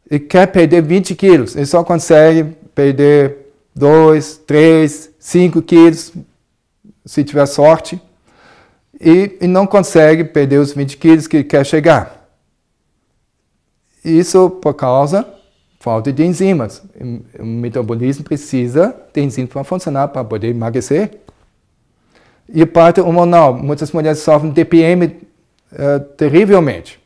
[SPEAKER 1] e quer perder 20 quilos e só consegue perder 2, 3, 5 quilos se tiver sorte, e, e não consegue perder os 20 quilos que quer chegar. Isso por causa falta de enzimas. O metabolismo precisa de enzimas para funcionar, para poder emagrecer. E parte hormonal, muitas mulheres sofrem TPM uh, eh, terrivelmente.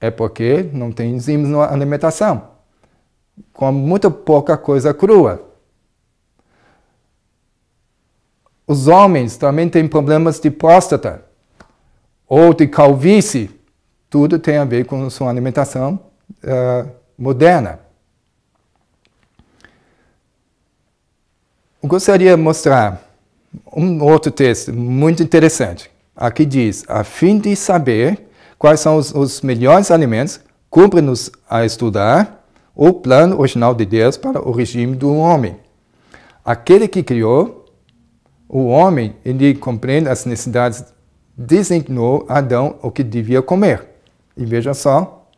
[SPEAKER 1] É porque não tem enzimas na alimentação. Com muita pouca coisa crua. Os homens também têm problemas de próstata ou de calvície. Tudo tem a ver com sua alimentação uh, moderna. Eu gostaria de mostrar um outro texto muito interessante. Aqui diz: a fim de saber quais são os, os melhores alimentos, cumpre-nos a estudar o plano original de Deus para o regime do homem. Aquele que criou o homem, ele compreende as necessidades, designou Adão o que devia comer. E veja só,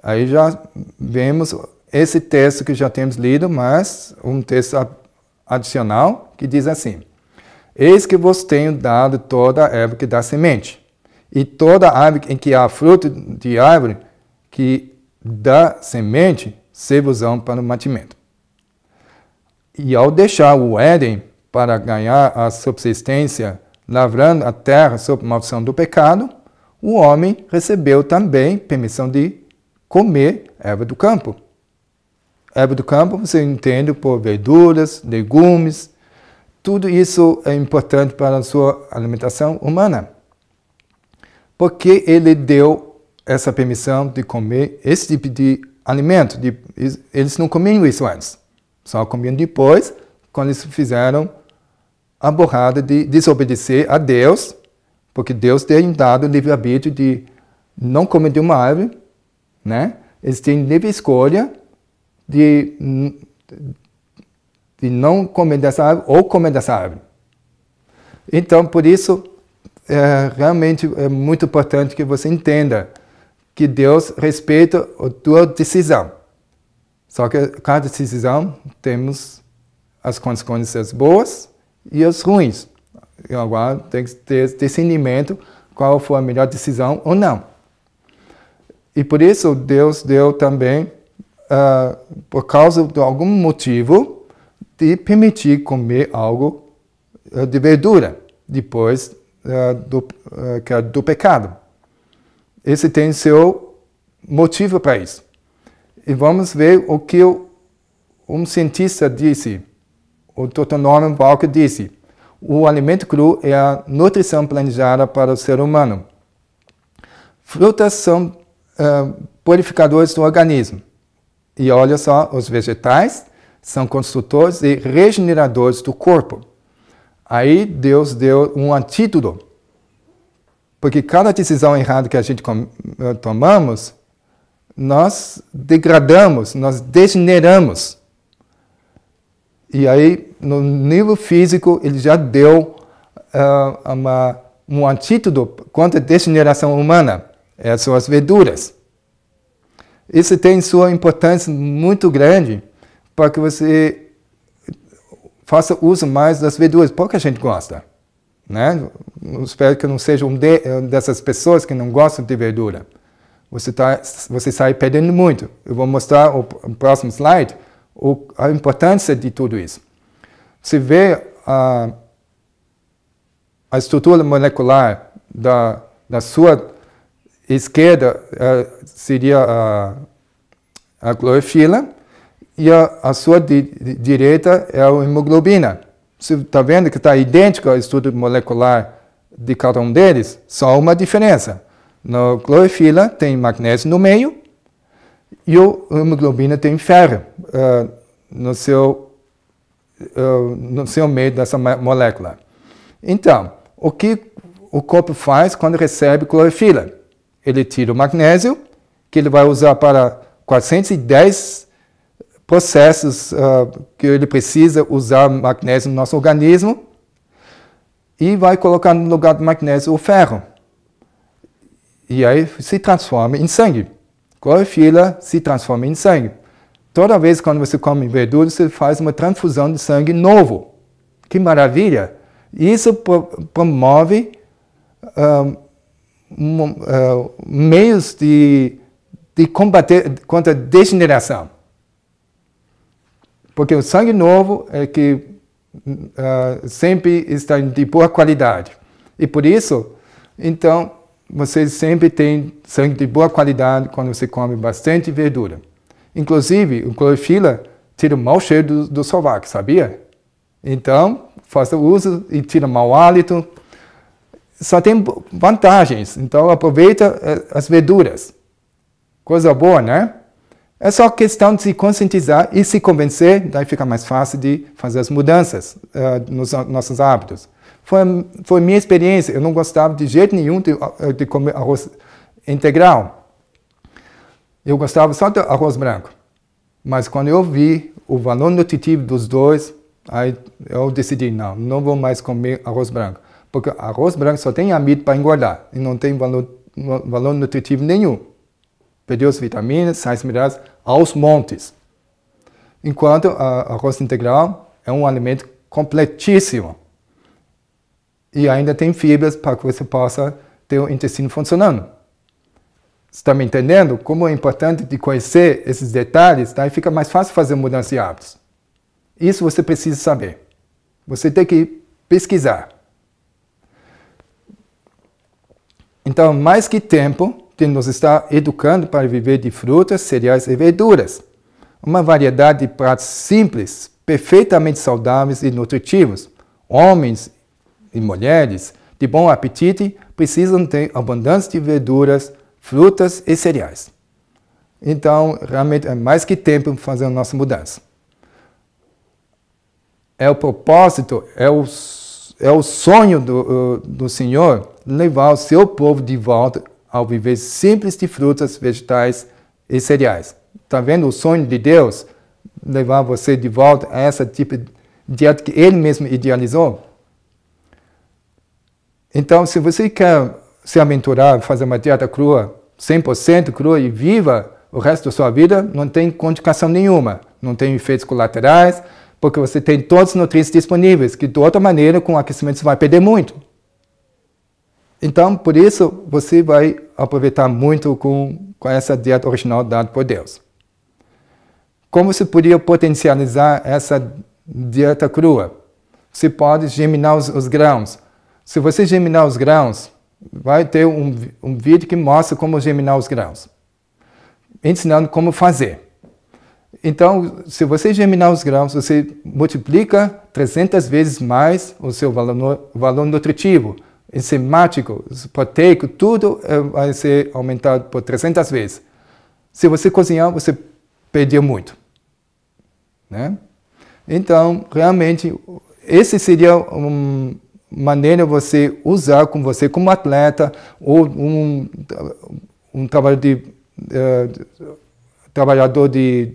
[SPEAKER 1] aí já vemos esse texto que já temos lido, mas um texto adicional que diz assim: Eis que vos tenho dado toda a árvore que dá semente, e toda árvore em que há fruto de árvore que dá semente, servos para o matimento. E ao deixar o Éden, para ganhar a subsistência, lavrando a terra sob maldição do pecado, o homem recebeu também permissão de comer erva do campo. Erva do campo você entende por verduras, legumes, tudo isso é importante para a sua alimentação humana. Porque ele deu essa permissão de comer esse tipo de alimento. eles não comiam isso antes, só comiam depois, quando eles fizeram a borrada de desobedecer a Deus, porque Deus tem dado livre-arbítrio de não comer de uma árvore, né? Eles têm livre escolha de, de não comer dessa árvore ou comer dessa árvore. Então, por isso, é, realmente é muito importante que você entenda que Deus respeita a tua decisão. Só que cada decisão temos as consequências boas e os ruins. Eu agora tem que ter discernimento qual foi a melhor decisão ou não. E por isso Deus deu também, uh, por causa de algum motivo, de permitir comer algo ah, de verdura depois uh, do, é do pecado. Esse tem seu motivo para isso. E vamos ver o que um cientista disse o Dr. Norman Walker disse, o alimento cru é a nutrição planejada para o ser humano. Frutas são uh, purificadores do organismo. E olha só, os vegetais são construtores e regeneradores do corpo. Aí Deus deu um antídoto. Porque cada decisão errada que a gente eh, tomamos, nós degradamos, nós degeneramos. E aí, no nível físico, ele já deu uh, uma, um antídoto contra a degeneração humana, é, são as verduras. Isso tem sua importância muito grande para que você faça uso mais das verduras. Pouca gente gosta. Né? espero que eu não seja um de, dessas pessoas que não gostam de verdura. Você, tá, você sai perdendo muito. Eu vou mostrar o, o próximo slide o, a importância de tudo isso. Se vê a, a estrutura molecular da, da sua esquerda, eh, seria a, a clorofila, e a, a sua di, di, direita é a hemoglobina. Você está vendo que está idêntico ao estudo molecular de cada um deles, só uma diferença. Na clorofila tem magnésio no meio, e a hemoglobina tem ferro uh, no, seu, uh, no seu meio dessa molécula. Então, o que o corpo faz quando recebe clorofila? Ele tira o magnésio, que ele vai usar para 410 processos uh, que ele precisa usar magnésio no nosso organismo, e vai colocar no lugar do magnésio o ferro. E aí se transforma em sangue. É fila se transforma em sangue. Toda vez quando você come verduras, você faz uma transfusão de sangue novo. Que maravilha! Isso promove um, ah, um, ah, meios de, de combater contra a degeneração. Porque o sangue novo é que uh, sempre está de boa qualidade. E por isso, então, vocês sempre têm sangue de boa qualidade quando você come bastante verdura. Inclusive, o clorofila tira o mau cheiro do, do sovaco, sabia? Então, faça uso e tira mau hálito. Só tem vantagens. Então, aproveita eh, as verduras. Coisa boa, né? É só questão de se conscientizar e se convencer, daí fica mais fácil de fazer as mudanças uh, nos nossos hábitos. Foi, foi minha experiência. Eu não gostava de jeito nenhum de, de comer arroz integral. Eu gostava só de arroz branco. Mas quando eu vi o valor nutritivo dos dois, aí eu decidi, não, não vou mais comer arroz branco. Porque arroz branco só tem amido para engordar e não tem valor, valor nutritivo nenhum. Perdeu as vitaminas, sais minerais aos montes. Enquanto a arroz integral é um alimento completíssimo e ainda tem fibras para que você possa ter o intestino funcionando. Está me entendendo? Como é importante de conhecer esses detalhes, daí tá? fica mais fácil fazer mudança de hábitos. Isso você precisa saber. Você tem que pesquisar. Então, mais que tempo, de nos estar educando para viver de frutas, cereais e verduras. Uma variedade de pratos simples, perfeitamente saudáveis e nutritivos. Homens e mulheres de bom apetite precisam ter abundância de verduras, frutas e cereais. Então, realmente é mais que tempo fazer a nossa mudança. É o propósito, é o, é o sonho do, eh, do Senhor levar o seu povo de volta ao viver simples de frutas, vegetais e cereais. Está vendo o sonho de Deus? Levar você de volta a esse tipo de dieta que ele mesmo idealizou? Então, se você quer se aventurar, fazer uma dieta crua, 100% crua e viva o resto da sua vida, não tem contraindicação nenhuma, não tem efeitos colaterais, porque você tem todos os nutrientes disponíveis, que de outra maneira, com o aquecimento, você vai perder muito. Então, por isso, você vai aproveitar muito com, com essa dieta original dada por Deus. Como você poderia potencializar essa dieta crua? Você pode germinar os, os grãos, se você germinar os grãos, vai ter um, um vídeo que mostra como germinar os grãos, ensinando como fazer. Então, se você germinar os grãos, você multiplica 300 vezes mais o seu valor, valor nutritivo, enzimático, proteico, tudo eh, vai ser aumentado por 300 vezes. Se você cozinhar, você perdeu muito. Né? Então, realmente, esse seria um, maneira você usar com você como atleta ou um, um trabalho de, uh, trabalhador de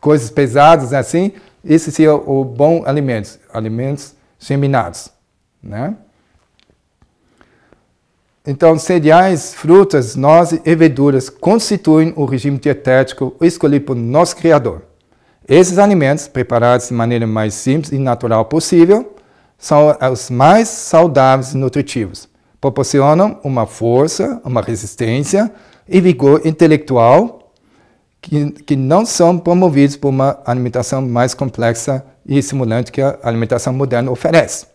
[SPEAKER 1] coisas pesadas né, assim, esse seria o bom alimento, alimentos seminados né? Então, cereais, frutas, nozes e verduras constituem o regime dietético escolhido por nosso Criador. Esses alimentos, preparados de maneira mais simples e natural possível, são os mais saudáveis e nutritivos. Proporcionam uma força, uma resistência e vigor intelectual que, que não são promovidos por uma alimentação mais complexa e estimulante que a alimentação moderna oferece.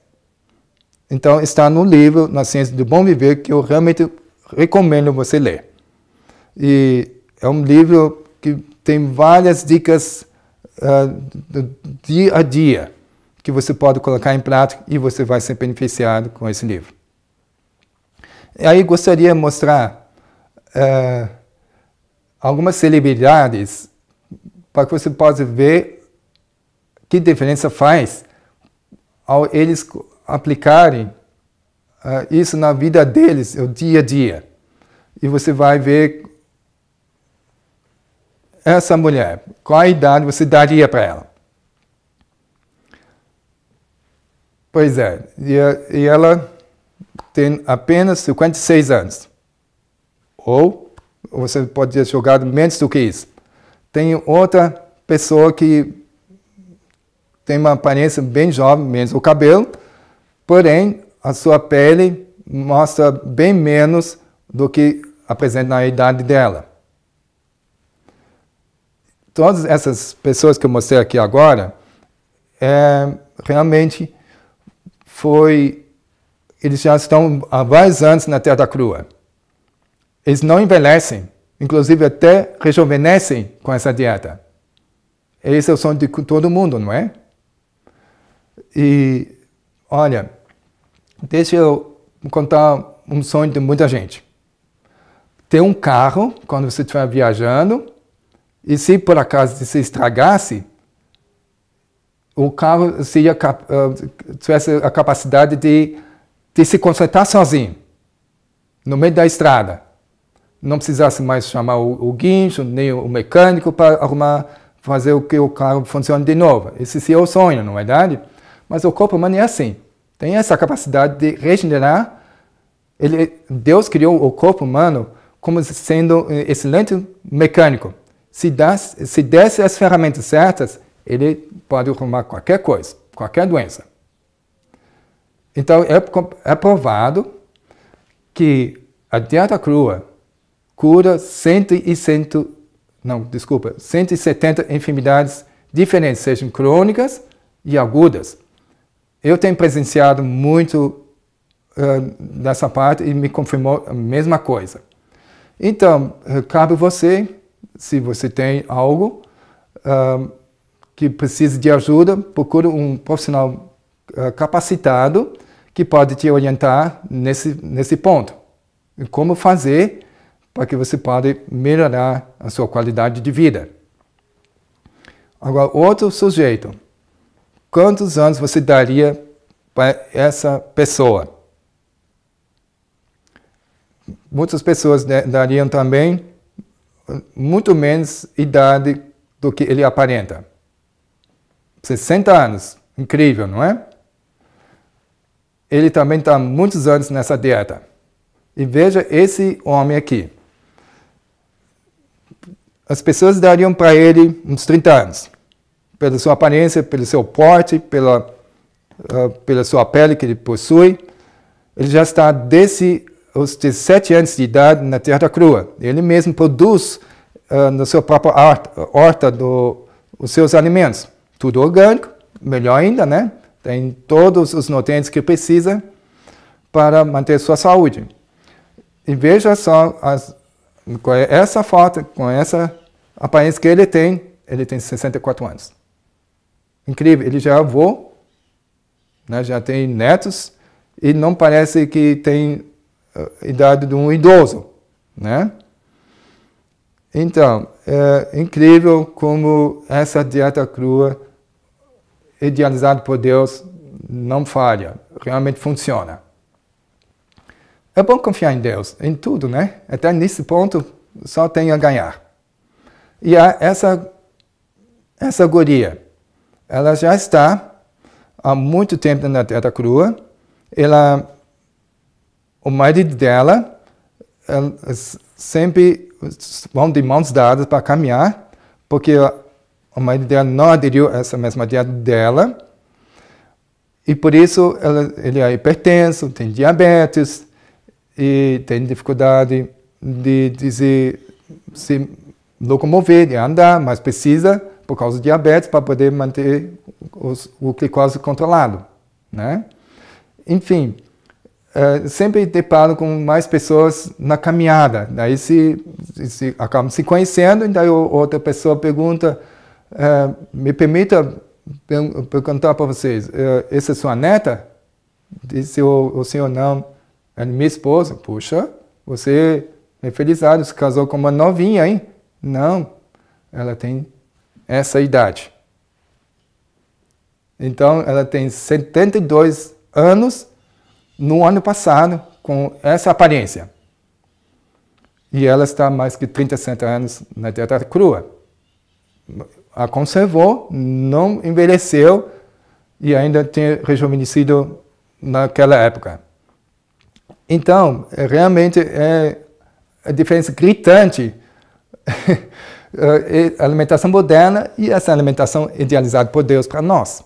[SPEAKER 1] Então, está no livro Na Ciência do Bom Viver que eu realmente recomendo você ler. E é um livro que tem várias dicas uh, do dia a dia que você pode colocar em prática e você vai ser beneficiado com esse livro. Aí gostaria de mostrar é, algumas celebridades para que você possa ver que diferença faz ao eles aplicarem é, isso na vida deles, o dia a dia. E você vai ver essa mulher, qual a idade você daria para ela. Pois é, e, ela tem apenas 56 anos. Ou você pode ter jogado menos do que isso. Tem outra pessoa que tem uma aparência bem jovem, menos o cabelo, porém a sua pele mostra bem menos do que apresenta na idade dela. Todas essas pessoas que eu mostrei aqui agora é realmente foi. Eles já estão há vários anos na terra crua. Eles não envelhecem, inclusive até rejuvenescem com essa dieta. Esse é o sonho de todo mundo, não é? E, olha, deixa eu contar um sonho de muita gente. Ter um carro quando você estiver viajando e se por acaso se estragasse, o carro seja, ah, tivesse a capacidade de, de se consertar sozinho, no meio da estrada. Não precisasse mais chamar o, o guincho, nem o mecânico para arrumar, fazer o que o carro funcione de novo. Esse seria é o sonho, não é verdade? Mas o corpo humano é assim. Tem essa capacidade de regenerar. Ele, Deus criou o corpo humano como sendo um eh, excelente mecânico. Se, das, se desse as ferramentas certas, ele pode arrumar qualquer coisa, qualquer doença. Então é, é provado que a dieta crua cura 170, não, desculpa, 170 enfermidades diferentes, sejam crônicas e agudas. Eu tenho presenciado muito uh, dessa parte e me confirmou a mesma coisa. Então, eh, cabe você, se você tem algo, uh, que precisa de ajuda, procure um profissional eh, capacitado que pode te orientar nesse, nesse ponto. Como fazer para que você pode melhorar a sua qualidade de vida. Agora, outro sujeito. Quantos anos você daria para essa pessoa? Muitas pessoas dariam também muito menos idade do que ele aparenta. 60 anos. Incrível, não é? Ele também está muitos anos nessa dieta. E veja esse homem aqui. As pessoas dariam para ele uns 30 anos. Pela sua aparência, pelo seu porte, pela, uh, pela sua pele que ele possui. Ele já está desde os 17 anos de idade na terra crua. Ele mesmo produz uh, na sua própria horta do, os seus alimentos tudo orgânico, melhor ainda, né? Tem todos os nutrientes que precisa para manter sua saúde. E veja só, as, com essa foto, com essa aparência que ele tem, ele tem 64 anos. Incrível, ele já é avô, né? já tem netos, e não parece que tem a eh, idade de um idoso, né? Então, é incrível como essa dieta crua idealizado por Deus não falha, realmente funciona. É bom confiar em Deus, em tudo, né? Até nesse ponto só tem a ganhar. E essa, essa guria, ela já está há muito tempo na terra crua, ela, o marido dela, sempre vão de mãos dadas para caminhar, porque o marido dela não aderiu a essa mesma dieta dela, e por isso ela, ele é hipertenso, tem diabetes, e tem dificuldade de, de se, se locomover, de andar, mas precisa, por causa do diabetes, para poder manter os, o glicose controlado. Né? Enfim, é, sempre deparo com mais pessoas na caminhada, daí se, se acabam se conhecendo, e daí outra pessoa pergunta, Uh, me permita perguntar para vocês, uh, essa é sua neta? Disse o, o senhor, não, é minha esposa. Puxa, você é felizado, ah, se casou com uma novinha, hein? Não, ela tem essa idade. Então, ela tem 72 anos no ano passado, com essa aparência. E ela está mais que 37 anos na dieta crua a conservou, não envelheceu e ainda tem rejuvenescido naquela época. Então, é realmente é a diferença gritante é, é a alimentação moderna e essa alimentação idealizada por Deus para nós.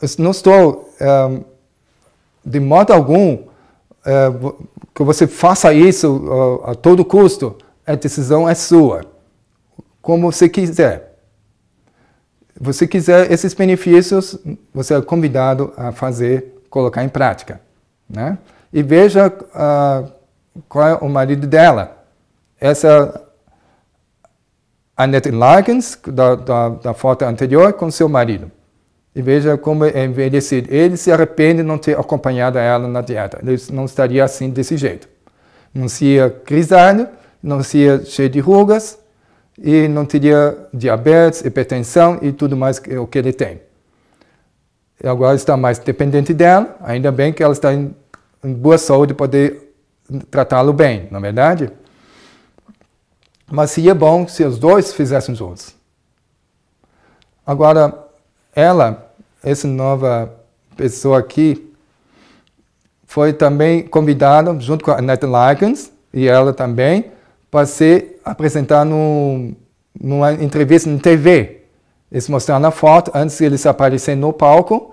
[SPEAKER 1] Eu não estou, de modo algum, que você faça isso a todo custo. A decisão é sua como você quiser. Você quiser esses benefícios, você é convidado a fazer, colocar em prática, né? E veja uh, qual é o marido dela. Essa Annette Lagens, da, da, da, foto anterior, com seu marido. E veja como é envelhecido. Ele se arrepende de não ter acompanhado ela na dieta. Ele não estaria assim desse jeito. Não seria grisalho, não seria cheio de rugas, e não teria diabetes, hipertensão e tudo mais que, o que ele tem. Agora está mais dependente dela, ainda bem que ela está em, em boa saúde poder tratá-lo bem, na é verdade? Mas seria bom se os dois fizessem juntos. Agora, ela, essa nova pessoa aqui, foi também convidada, junto com a Annette Likens, e ela também, para ser apresentar numa entrevista na TV. Eles mostraram a foto antes de eles aparecerem no palco,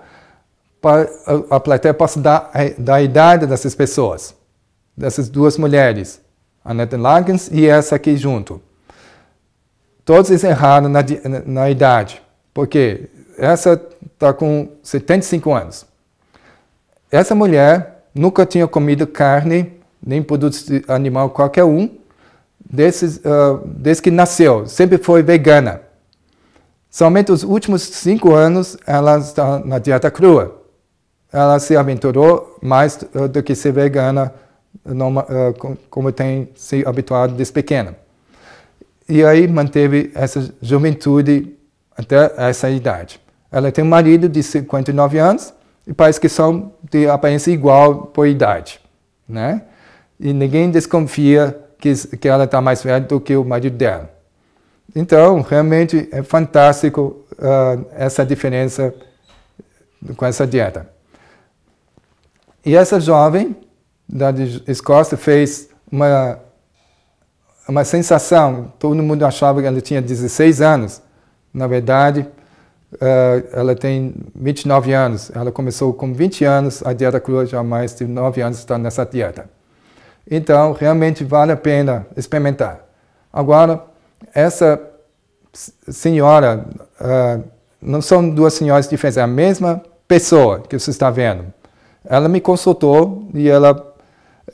[SPEAKER 1] para a, a plateia possa dar da idade dessas pessoas, dessas duas mulheres, a Nathan Lagens e essa aqui junto. Todos eles erraram na, na, na idade, porque essa está com 75 anos. Essa mulher nunca tinha comido carne, nem produto animal qualquer um, desde, uh, ah, desde que nasceu, sempre foi vegana. Somente os últimos cinco anos ela está na dieta crua. Ela se aventurou mais ah, do que ser vegana, numa, uh, como tem se habituado desde pequena. E aí manteve essa juventude até essa idade. Ela tem um marido de 59 anos e pais que são de aparência igual por idade, né? E ninguém desconfia que, que ela está mais velha do que o marido dela. Então, realmente é fantástico uh, essa diferença com essa dieta. E essa jovem da Escócia fez uma, uma sensação, todo mundo achava que ela tinha 16 anos, na verdade, uh, ela tem 29 anos. Ela começou com 20 anos a dieta crua, já mais de 9 anos está nessa dieta. Então, realmente vale a pena experimentar. Agora, essa senhora, uh, não são duas senhoras diferentes, é a mesma pessoa que você está vendo. Ela me consultou e ela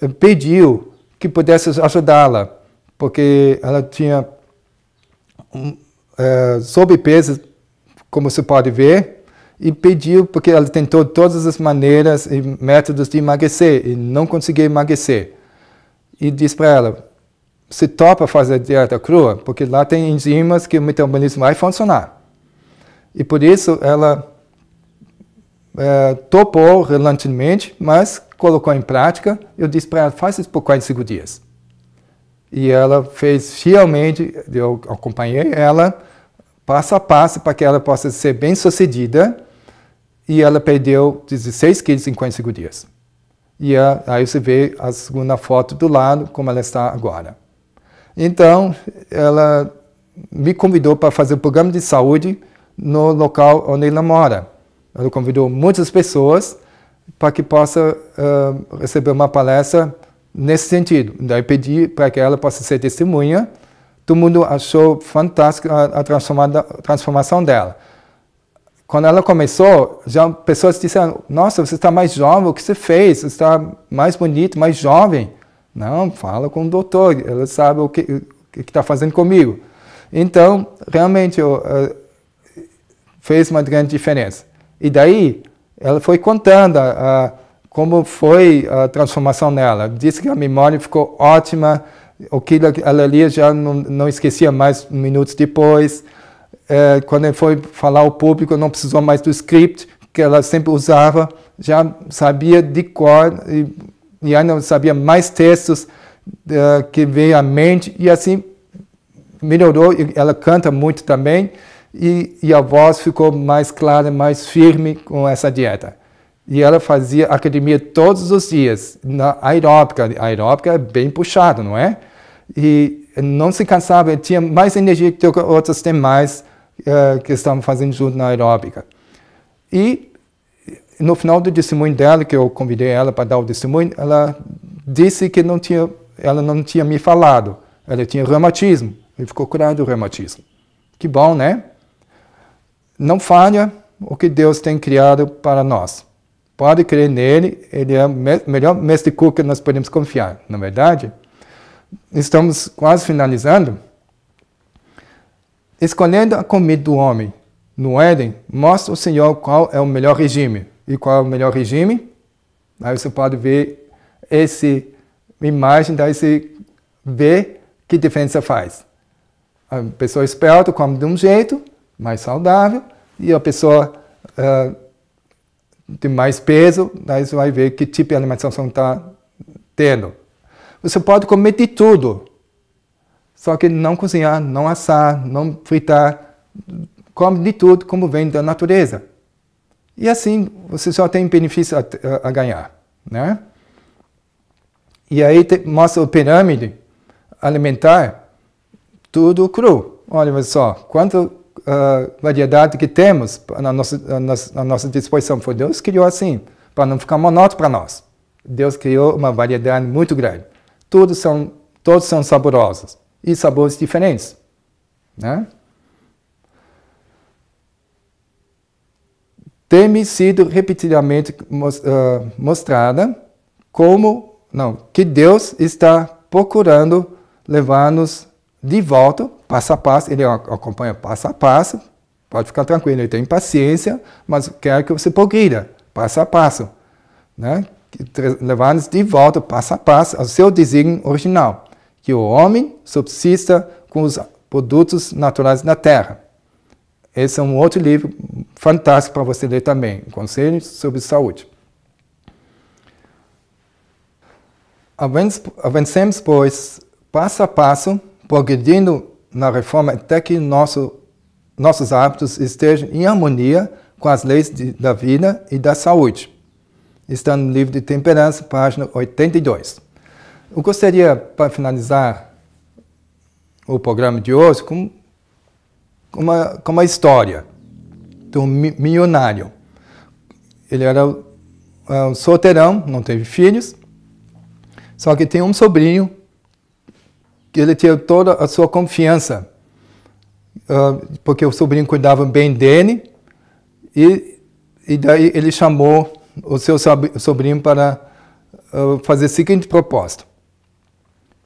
[SPEAKER 1] eh, pediu que pudesse ajudá-la, porque ela tinha um, uh, sobrepeso, como você pode ver, e pediu, porque ela tentou todas as maneiras e métodos de emagrecer e não conseguia emagrecer e diz para ela, se topa fazer dieta crua, porque lá tem enzimas que o metabolismo vai funcionar. E por isso ela é, topou relativamente, mas colocou em prática. Eu disse para ela, faz isso por 45 dias. E ela fez fielmente, eu acompanhei ela, passo a passo, para que ela possa ser bem sucedida. E ela perdeu 16 quilos em 45 dias. E a, aí você vê a segunda foto do lado, como ela está agora. Então, ela me convidou para fazer um programa de saúde no local onde ela mora. Ela convidou muitas pessoas para que possa uh, receber uma palestra nesse sentido. Daí pedi para que ela possa ser testemunha. Todo mundo achou fantástica a, a transformação dela. Quando ela começou, já pessoas disseram: Nossa, você está mais jovem, o que você fez? Você está mais bonito, mais jovem. Não, fala com o doutor, ela sabe o que está fazendo comigo. Então, realmente, eu, eu, eh, fez uma grande diferença. E daí, ela foi contando a, eh, a como foi a transformação nela. Disse que a memória ficou ótima, o que ela lia já não, não esquecia mais minutos depois é, quando ele foi falar ao público, não precisou mais do script, que ela sempre usava, já sabia de cor e, e ainda sabia mais textos é, que veio à mente e assim melhorou. Ela canta muito também e, e a voz ficou mais clara, mais firme com essa dieta. E ela fazia academia todos os dias, na aeróbica. A aeróbica é bem puxado, não é? E não se cansava, tinha mais energia que outras demais uh, que estavam fazendo junto na aeróbica. E no final do testemunho dela, que eu convidei ela para dar o testemunho, ela disse que não tinha, ela não tinha me falado. Ela tinha reumatismo e ficou curado do reumatismo. Que bom, né? Não falha o que Deus tem criado para nós. Pode crer nele, ele é o melhor mestre cuca que nós podemos confiar, não é verdade? Estamos quase finalizando. Escolhendo a comida do homem no Éden, mostra o Senhor qual é o melhor regime. E qual é o melhor regime? Aí você pode ver essa imagem, daí você vê que diferença faz. A pessoa esperta come de um jeito, mais saudável, e a pessoa uh, tem mais peso, daí você vai ver que tipo de alimentação está tendo. Você pode comer de tudo, só que não cozinhar, não assar, não fritar, come de tudo como vem da natureza. E assim você só tem benefício a, a ganhar, né? E aí te, mostra o pirâmide alimentar, tudo cru. Olha só, quanta uh, variedade que temos na nossa, na na nossa disposição. Foi Deus que criou assim, para não ficar monótono para nós. Deus criou uma variedade muito grande. Todos são, todos são saborosos e sabores diferentes. Né? Tem-me sido repetidamente ah, mostrada como, não, que Deus está procurando levar-nos de volta, passo a passo, ele acompanha passo a passo, pode ficar tranquilo, ele tem paciência, mas quer que você progrida, passo a passo, né? levar-nos de volta, passo a passo, ao seu desígnio original que o homem subsista com os produtos naturais da terra. Esse é um outro livro fantástico para você ler também, Conselhos sobre Saúde. Avancemos, pois, passo a passo, progredindo na reforma até que nosso, nossos hábitos estejam em harmonia com as leis de, da vida e da saúde. Está no livro de Temperança, página 82. Eu gostaria, para finalizar o programa de hoje, com uma, com uma história milionário. Ele era é, um solteirão, não teve filhos, só que tem um sobrinho que ele tinha toda a sua confiança, ah, porque o sobrinho cuidava bem dele, e, e daí ele chamou o seu sobrinho para ah, fazer a seguinte proposta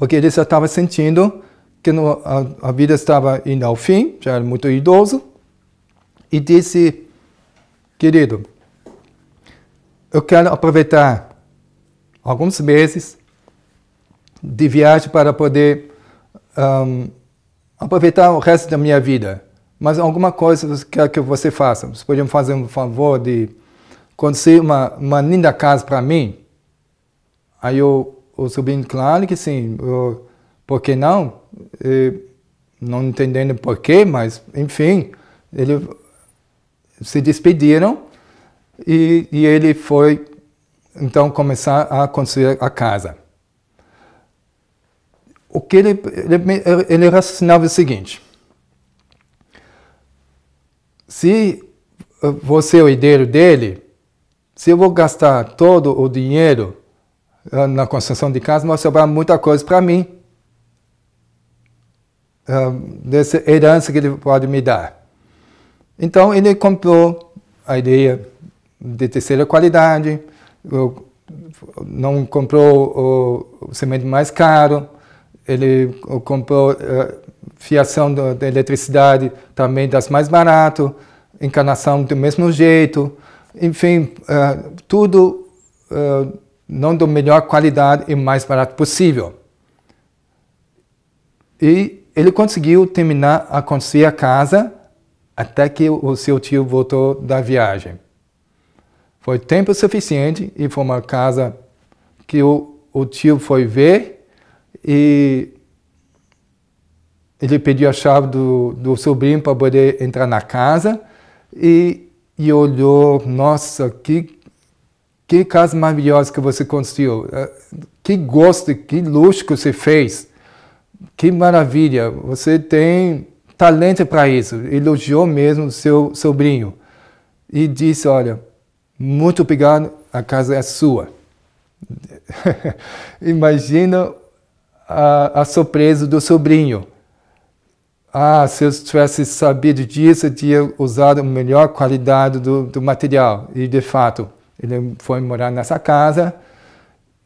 [SPEAKER 1] porque ele já estava sentindo que a, a, vida estava indo ao fim, já era muito idoso, e disse, querido, eu quero aproveitar alguns meses de viagem para poder um, aproveitar o resto da minha vida. Mas alguma coisa eu quero que você faça. você podia me fazer um favor de construir uma, uma linda casa para mim? Aí eu ou subindo claro que sim. Eu, por que não? não entendendo porquê, mas enfim, ele se despediram e, e ele foi então começar a construir a casa. O que ele, ele, ele raciocinava é o seguinte: se você é o herdeiro dele, se eu vou gastar todo o dinheiro ah, na construção de casa, mas sobrar muita coisa para mim. Ah, dessa herança que ele pode me dar. Então ele comprou a ideia de terceira qualidade, não comprou o cimento mais caro, ele comprou ah, fiação da eletricidade também das mais barato, encarnação do mesmo jeito, enfim, tudo não da melhor qualidade e mais barato possível. E ele conseguiu terminar a construir a casa até que o seu tio voltou da viagem. Foi tempo suficiente e foi uma casa que o, o tio foi ver e ele pediu a chave do, do sobrinho para poder entrar na casa e, e olhou, nossa, que que casa maravilhosa que você construiu. Eh, que gosto, que luxo que você fez. Que maravilha. Você tem talento para isso. Elogiou mesmo seu sobrinho. E disse: Olha, muito obrigado, a casa é sua. Imagina a, a, surpresa do sobrinho. Ah, se eu tivesse sabido disso, eu teria usado a melhor qualidade do, do material. E de fato, ele foi morar nessa casa,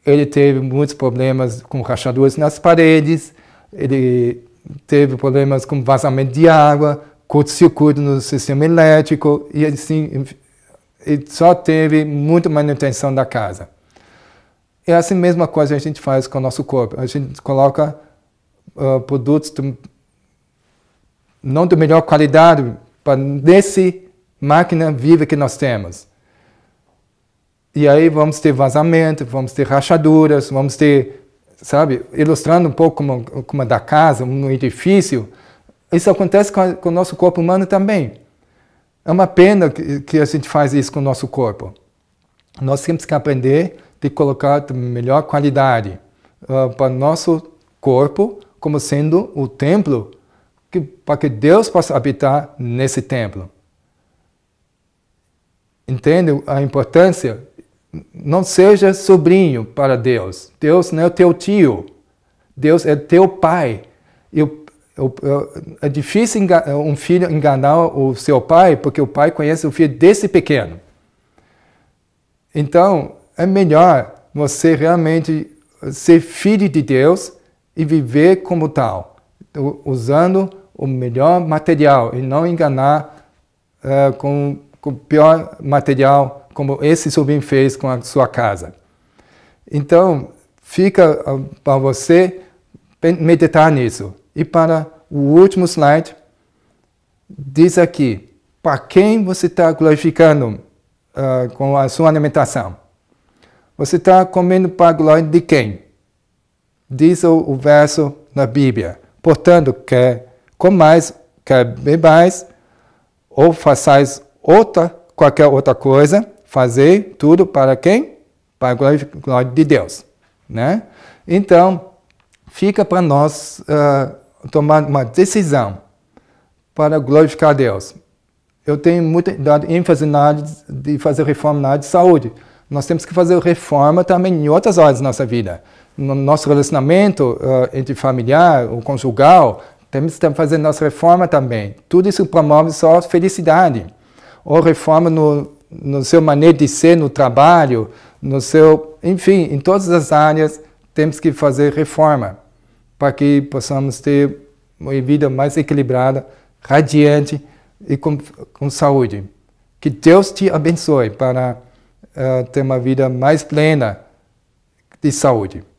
[SPEAKER 1] ele teve muitos problemas com rachaduras nas paredes, ele teve problemas com vazamento de água, curto-circuito no sistema elétrico, e assim, ele só teve muita manutenção da casa. É assim a mesma coisa que a gente faz com o nosso corpo. A gente coloca uh, produtos do, não de melhor qualidade para nesse máquina viva que nós temos. E aí vamos ter vazamento, vamos ter rachaduras, vamos ter, sabe, ilustrando um pouco como, como é da casa, um edifício. Isso acontece com, a, com o nosso corpo humano também. É uma pena que, que a gente faz isso com o nosso corpo. Nós temos que aprender de colocar de melhor qualidade uh, para o nosso corpo como sendo o templo que, para que Deus possa habitar nesse templo. Entende a importância não seja sobrinho para Deus. Deus não é o teu tio. Deus é teu pai. Eu, eu, eu, é difícil um filho enganar o seu pai, porque o pai conhece o filho desse pequeno. Então, é melhor você realmente ser filho de Deus e viver como tal, usando o melhor material e não enganar uh, com, com o pior material como esse sobrinho fez com a sua casa. Então, fica para você meditar nisso. E para o último slide, diz aqui, para quem você está glorificando uh, com a sua alimentação? Você está comendo para a glória de quem? Diz o, o verso na Bíblia. Portanto, quer comais, quer bebais, ou façais outra, qualquer outra coisa, fazer tudo para quem? Para a glória, glória de Deus, né? Então, fica para nós uh, tomar uma decisão para glorificar Deus. Eu tenho muita dado ênfase na área de fazer reforma na área de saúde. Nós temos que fazer reforma também em outras áreas da nossa vida. No nosso relacionamento uh, entre familiar, o conjugal, temos que fazer nossa reforma também. Tudo isso promove só felicidade. Ou reforma no no seu maneira de ser no trabalho, no seu, enfim, em todas as áreas temos que fazer reforma para que possamos ter uma vida mais equilibrada, radiante e com, com saúde. Que Deus te abençoe para uh, ter uma vida mais plena de saúde.